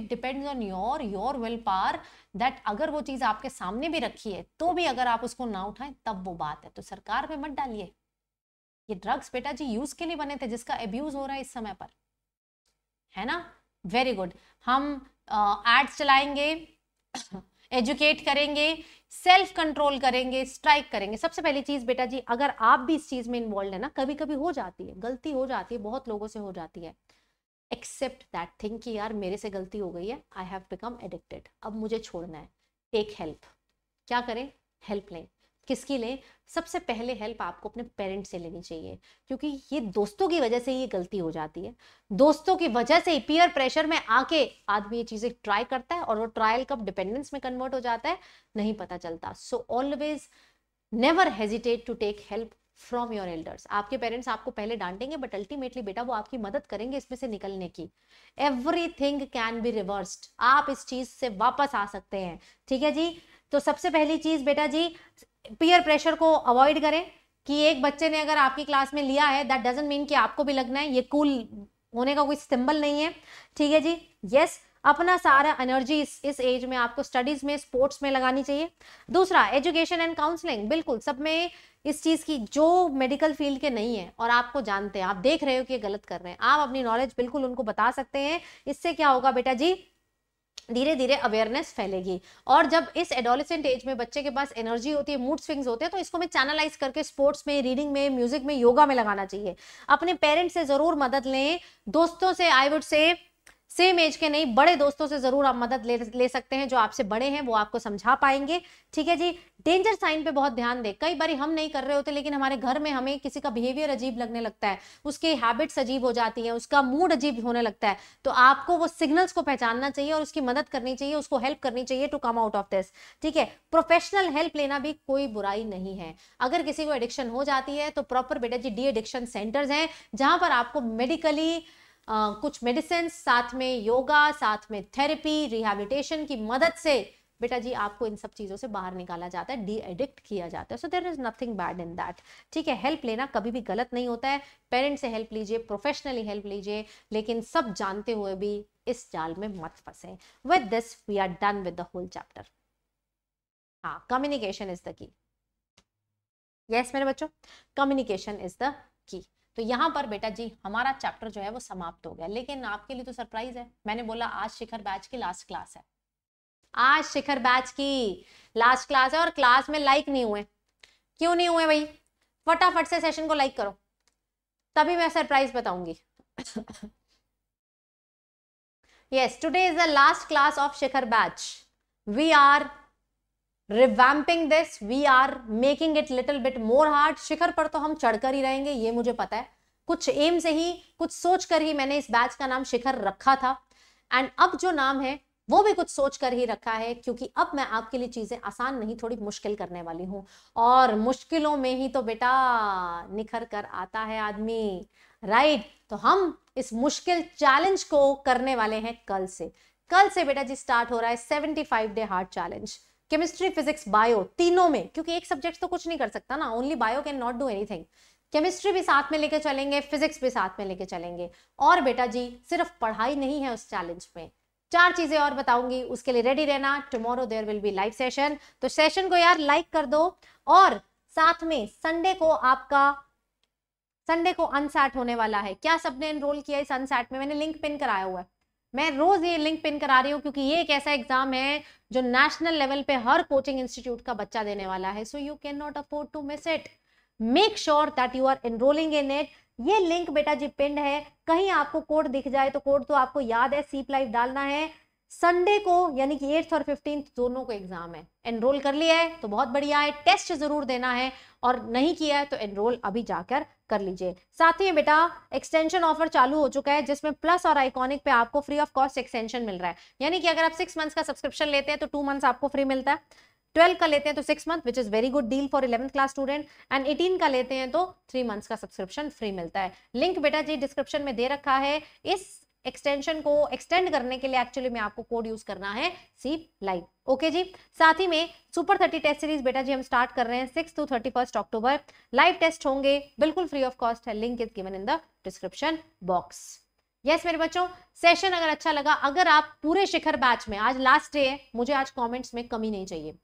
it depends on your your will power that अगर वो चीज़ आपके सामने भी रखी है तो भी अगर आप उसको ना उठाएं तब वो बात है तो सरकार पे मत डालिए ये ड्रग्स बेटा जी यूज के लिए बने थे जिसका एब्यूज हो रहा है इस समय पर है ना वेरी गुड हम एड्स uh, चलाएंगे एजुकेट करेंगे सेल्फ कंट्रोल करेंगे स्ट्राइक करेंगे सबसे पहली चीज बेटा जी अगर आप भी इस चीज में इन्वॉल्व है ना कभी कभी हो जाती है गलती हो जाती है बहुत लोगों से हो जाती है एक्सेप्ट दैट थिंग कि यार मेरे से गलती हो गई है आई हैव बिकम एडिक्टेड अब मुझे छोड़ना है टेक हेल्प क्या करें हेल्प लें किसकी लें सबसे पहले हेल्प आपको अपने पेरेंट्स से लेनी चाहिए क्योंकि ये दोस्तों की वजह से ये गलती हो जाती है दोस्तों की वजह से ही पीयर प्रेशर में आके आदमी ये चीज़ें ट्राई करता है और वो ट्रायल कब डिपेंडेंस में कन्वर्ट हो जाता है नहीं पता चलता so always never hesitate to take help from your elders आपके पेरेंट्स आपको पहले डांटेंगे बट अल्टीमेटली बेटा वो आपकी मदद करेंगे इसमें से निकलने की everything can be reversed आप इस चीज से वापस आ सकते हैं ठीक है जी तो सबसे पहली चीज बेटा जी पीयर प्रेशर को अवॉइड करें कि एक बच्चे ने अगर आपकी क्लास में लिया है दैट डजेंट मीन कि आपको भी लगना है ये कूल होने का कोई सिंबल नहीं है ठीक है जी यस yes, अपना सारा एनर्जी इस इस एज में आपको स्टडीज में स्पोर्ट्स में लगानी चाहिए दूसरा एजुकेशन एंड काउंसलिंग बिल्कुल सब में इस चीज़ की जो मेडिकल फील्ड के नहीं है और आपको जानते हैं आप देख रहे हो कि ये गलत कर रहे हैं आप अपनी नॉलेज बिल्कुल उनको बता सकते हैं इससे क्या होगा बेटा जी धीरे धीरे अवेयरनेस फैलेगी और जब इस एडोलिसेंट एज में बच्चे के पास एनर्जी होती है मूड स्विंग्स होते हैं तो इसको हमें चैनलाइज करके स्पोर्ट्स में रीडिंग में म्यूजिक में योगा में लगाना चाहिए अपने पेरेंट्स से जरूर मदद लें दोस्तों से I would say same age के नहीं बड़े दोस्तों से ज़रूर आप मदद ले ले सकते हैं जो आपसे बड़े हैं वो आपको समझा पाएंगे ठीक है जी डेंजर साइन पे बहुत ध्यान दें कई बार हम नहीं कर रहे होते लेकिन हमारे घर में हमें किसी का बिहेवियर अजीब लगने लगता है उसकी हैबिट्स अजीब हो जाती है उसका मूड अजीब होने लगता है तो आपको वो सिग्नल्स को पहचानना चाहिए और उसकी मदद करनी चाहिए उसको हेल्प करनी चाहिए to come out of this ठीक है प्रोफेशनल हेल्प लेना भी कोई बुराई नहीं है अगर किसी को एडिक्शन हो जाती है तो प्रॉपर बेटा जी डी एडिक्शन सेंटर्स हैं जहां पर आपको मेडिकली कुछ मेडिसिन साथ में योगा साथ में थेरेपी रिहेबिटेशन की मदद से बेटा जी आपको इन सब चीज़ों से बाहर निकाला जाता है डी एडिक्ट किया जाता है so there is nothing bad in that ठीक है हेल्प लेना कभी भी गलत नहीं होता है पेरेंट्स से हेल्प लीजिए प्रोफेशनली हेल्प लीजिए लेकिन सब जानते हुए भी इस जाल में मत फंसे with this we are done with the whole chapter हाँ communication is the key yes मेरे बच्चों कम्युनिकेशन इज द की तो यहाँ पर बेटा जी हमारा चैप्टर जो है वो समाप्त हो गया लेकिन आपके लिए तो सरप्राइज है मैंने बोला आज शिखर बैच की लास्ट क्लास है आज शिखर बैच की लास्ट क्लास है और क्लास में लाइक नहीं हुए क्यों नहीं हुए भाई फटाफट से सेशन को लाइक करो तभी मैं सरप्राइज बताऊंगी yes today is the last class of Shikhar batch we are revamping this we are making it little bit more hard Shikhar पर तो हम चढ़कर ही रहेंगे ये मुझे पता है कुछ एम से ही कुछ सोच कर ही मैंने इस बैच का नाम शिखर रखा था एंड अब जो नाम है वो भी कुछ सोच कर ही रखा है क्योंकि अब मैं आपके लिए चीजें आसान नहीं थोड़ी मुश्किल करने वाली हूँ और मुश्किलों में ही तो बेटा निखर कर आता है आदमी राइट तो हम इस मुश्किल चैलेंज को करने वाले हैं कल से कल से बेटा जी स्टार्ट हो रहा है seventy five day hard challenge chemistry physics bio तीनों में क्योंकि एक सब्जेक्ट तो कुछ नहीं कर सकता ना only bio can not do anything chemistry भी साथ में लेके चलेंगे फिजिक्स भी साथ में लेके चलेंगे और बेटा जी सिर्फ पढ़ाई नहीं है उस चैलेंज में चार चीजें और बताऊंगी उसके लिए रेडी रहना tomorrow there will be live session तो सेशन को यार लाइक कर दो और साथ में संडे को आपका संडे को अनसैट होने वाला है क्या सबने एनरोल किया इस अनसैट में मैंने लिंक पिन कराया हुआ है मैं रोज ये लिंक पिन करा रही हूँ क्योंकि ये एक ऐसा एग्जाम है जो नेशनल लेवल पे हर कोचिंग इंस्टीट्यूट का बच्चा देने वाला है so you can not afford to miss it make sure that you are enrolling in it ये लिंक बेटा जी पिंड है कहीं आपको कोड दिख जाए तो कोड तो आपको याद है सीप लाइफ डालना है संडे को यानी कि एट्थ और फिफ्टींथ दोनों को एग्जाम है एनरोल कर लिया है तो बहुत बढ़िया है टेस्ट जरूर देना है और नहीं किया है तो एनरोल अभी जाकर कर लीजिए साथ ही बेटा एक्सटेंशन ऑफर चालू हो चुका है जिसमें प्लस और आइकॉनिक पे आपको फ्री ऑफ कॉस्ट एक्सटेंशन मिल रहा है यानी कि अगर आप सिक्स मंथ्स का सब्सक्रिप्शन लेते हैं तो टू मंथ्स आपको फ्री मिलता है ट्वेल्व का लेते हैं तो six month which is very good deal for eleventh class student and eighteen का लेते हैं तो थ्री मंथ्स का सब्सक्रिप्शन फ्री मिलता है लिंक बेटा जी डिस्क्रिप्शन में दे रखा है इस एक्सटेंशन को एक्सटेंड करने के लिए एक्चुअली में आपको कोड यूज करना है सी लाइव ओके जी साथ ही में सुपर थर्टी टेस्ट सीरीज बेटा जी हम स्टार्ट कर रहे हैं six to thirty first October live test होंगे बिल्कुल फ्री ऑफ कॉस्ट है link is given in the description box yes मेरे बच्चों सेशन अगर अच्छा लगा अगर आप पूरे शिखर बैच में आज लास्ट डे है मुझे आज कमेंट्स में कमी नहीं चाहिए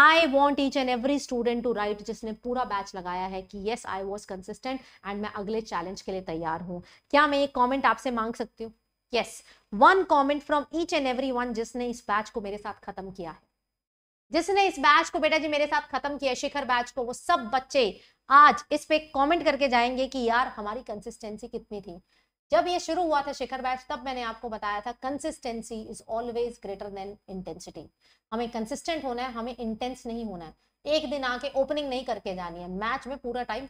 I want each and every student to write जिसने पूरा बैच लगाया है कि yes I was consistent and मैं अगले चैलेंज के लिए तैयार हूँ क्या मैं ये कॉमेंट आपसे मांग सकती हूँ yes one comment from each and every one जिसने इस बैच को मेरे साथ खत्म किया है जिसने इस बैच को बेटा जी मेरे साथ खत्म किया शिखर बैच को वो सब बच्चे आज इस पे कमेंट करके जाएंगे कि यार हमारी कंसिस्टेंसी कितनी थी जब ये शुरू हुआ था शिखर बैच तब मैंने आपको बताया था consistency is always greater than intensity हमें कंसिस्टेंट होना है हमें इंटेंस नहीं होना है एक दिन आके ओपनिंग नहीं करके जानी है मैच में पूरा टाइम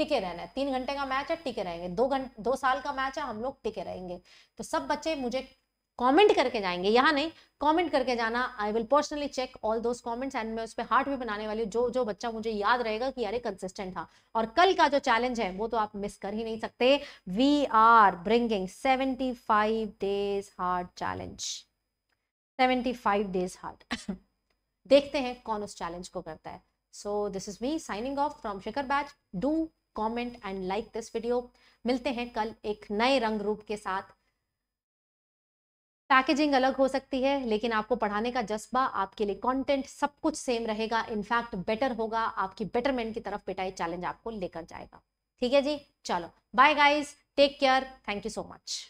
टिके रहना है तीन घंटे का मैच है टिके रहेंगे दो घंटे दो साल का मैच है हम लोग टिके रहेंगे तो सब बच्चे मुझे कमेंट करके जाएंगे यहाँ नहीं कमेंट करके जाना I will personally check all those comments and मैं उस पर हार्ट भी बनाने वाली हूँ जो जो बच्चा मुझे याद रहेगा कि यार कंसिस्टेंट था और कल का जो चैलेंज है वो तो आप मिस कर ही नहीं सकते we are bringing seventy five days hard challenge seventy five days hard देखते हैं कौन उस चैलेंज को करता है so this is me signing off from Shikhar batch do comment and like this video मिलते हैं कल एक नए रंग रूप के साथ पैकेजिंग अलग हो सकती है लेकिन आपको पढ़ाने का जज्बा आपके लिए कंटेंट सब कुछ सेम रहेगा इनफैक्ट बेटर होगा आपकी बेटरमेंट की तरफ पिटाई चैलेंज आपको लेकर जाएगा ठीक है जी चलो bye guys take care thank you so much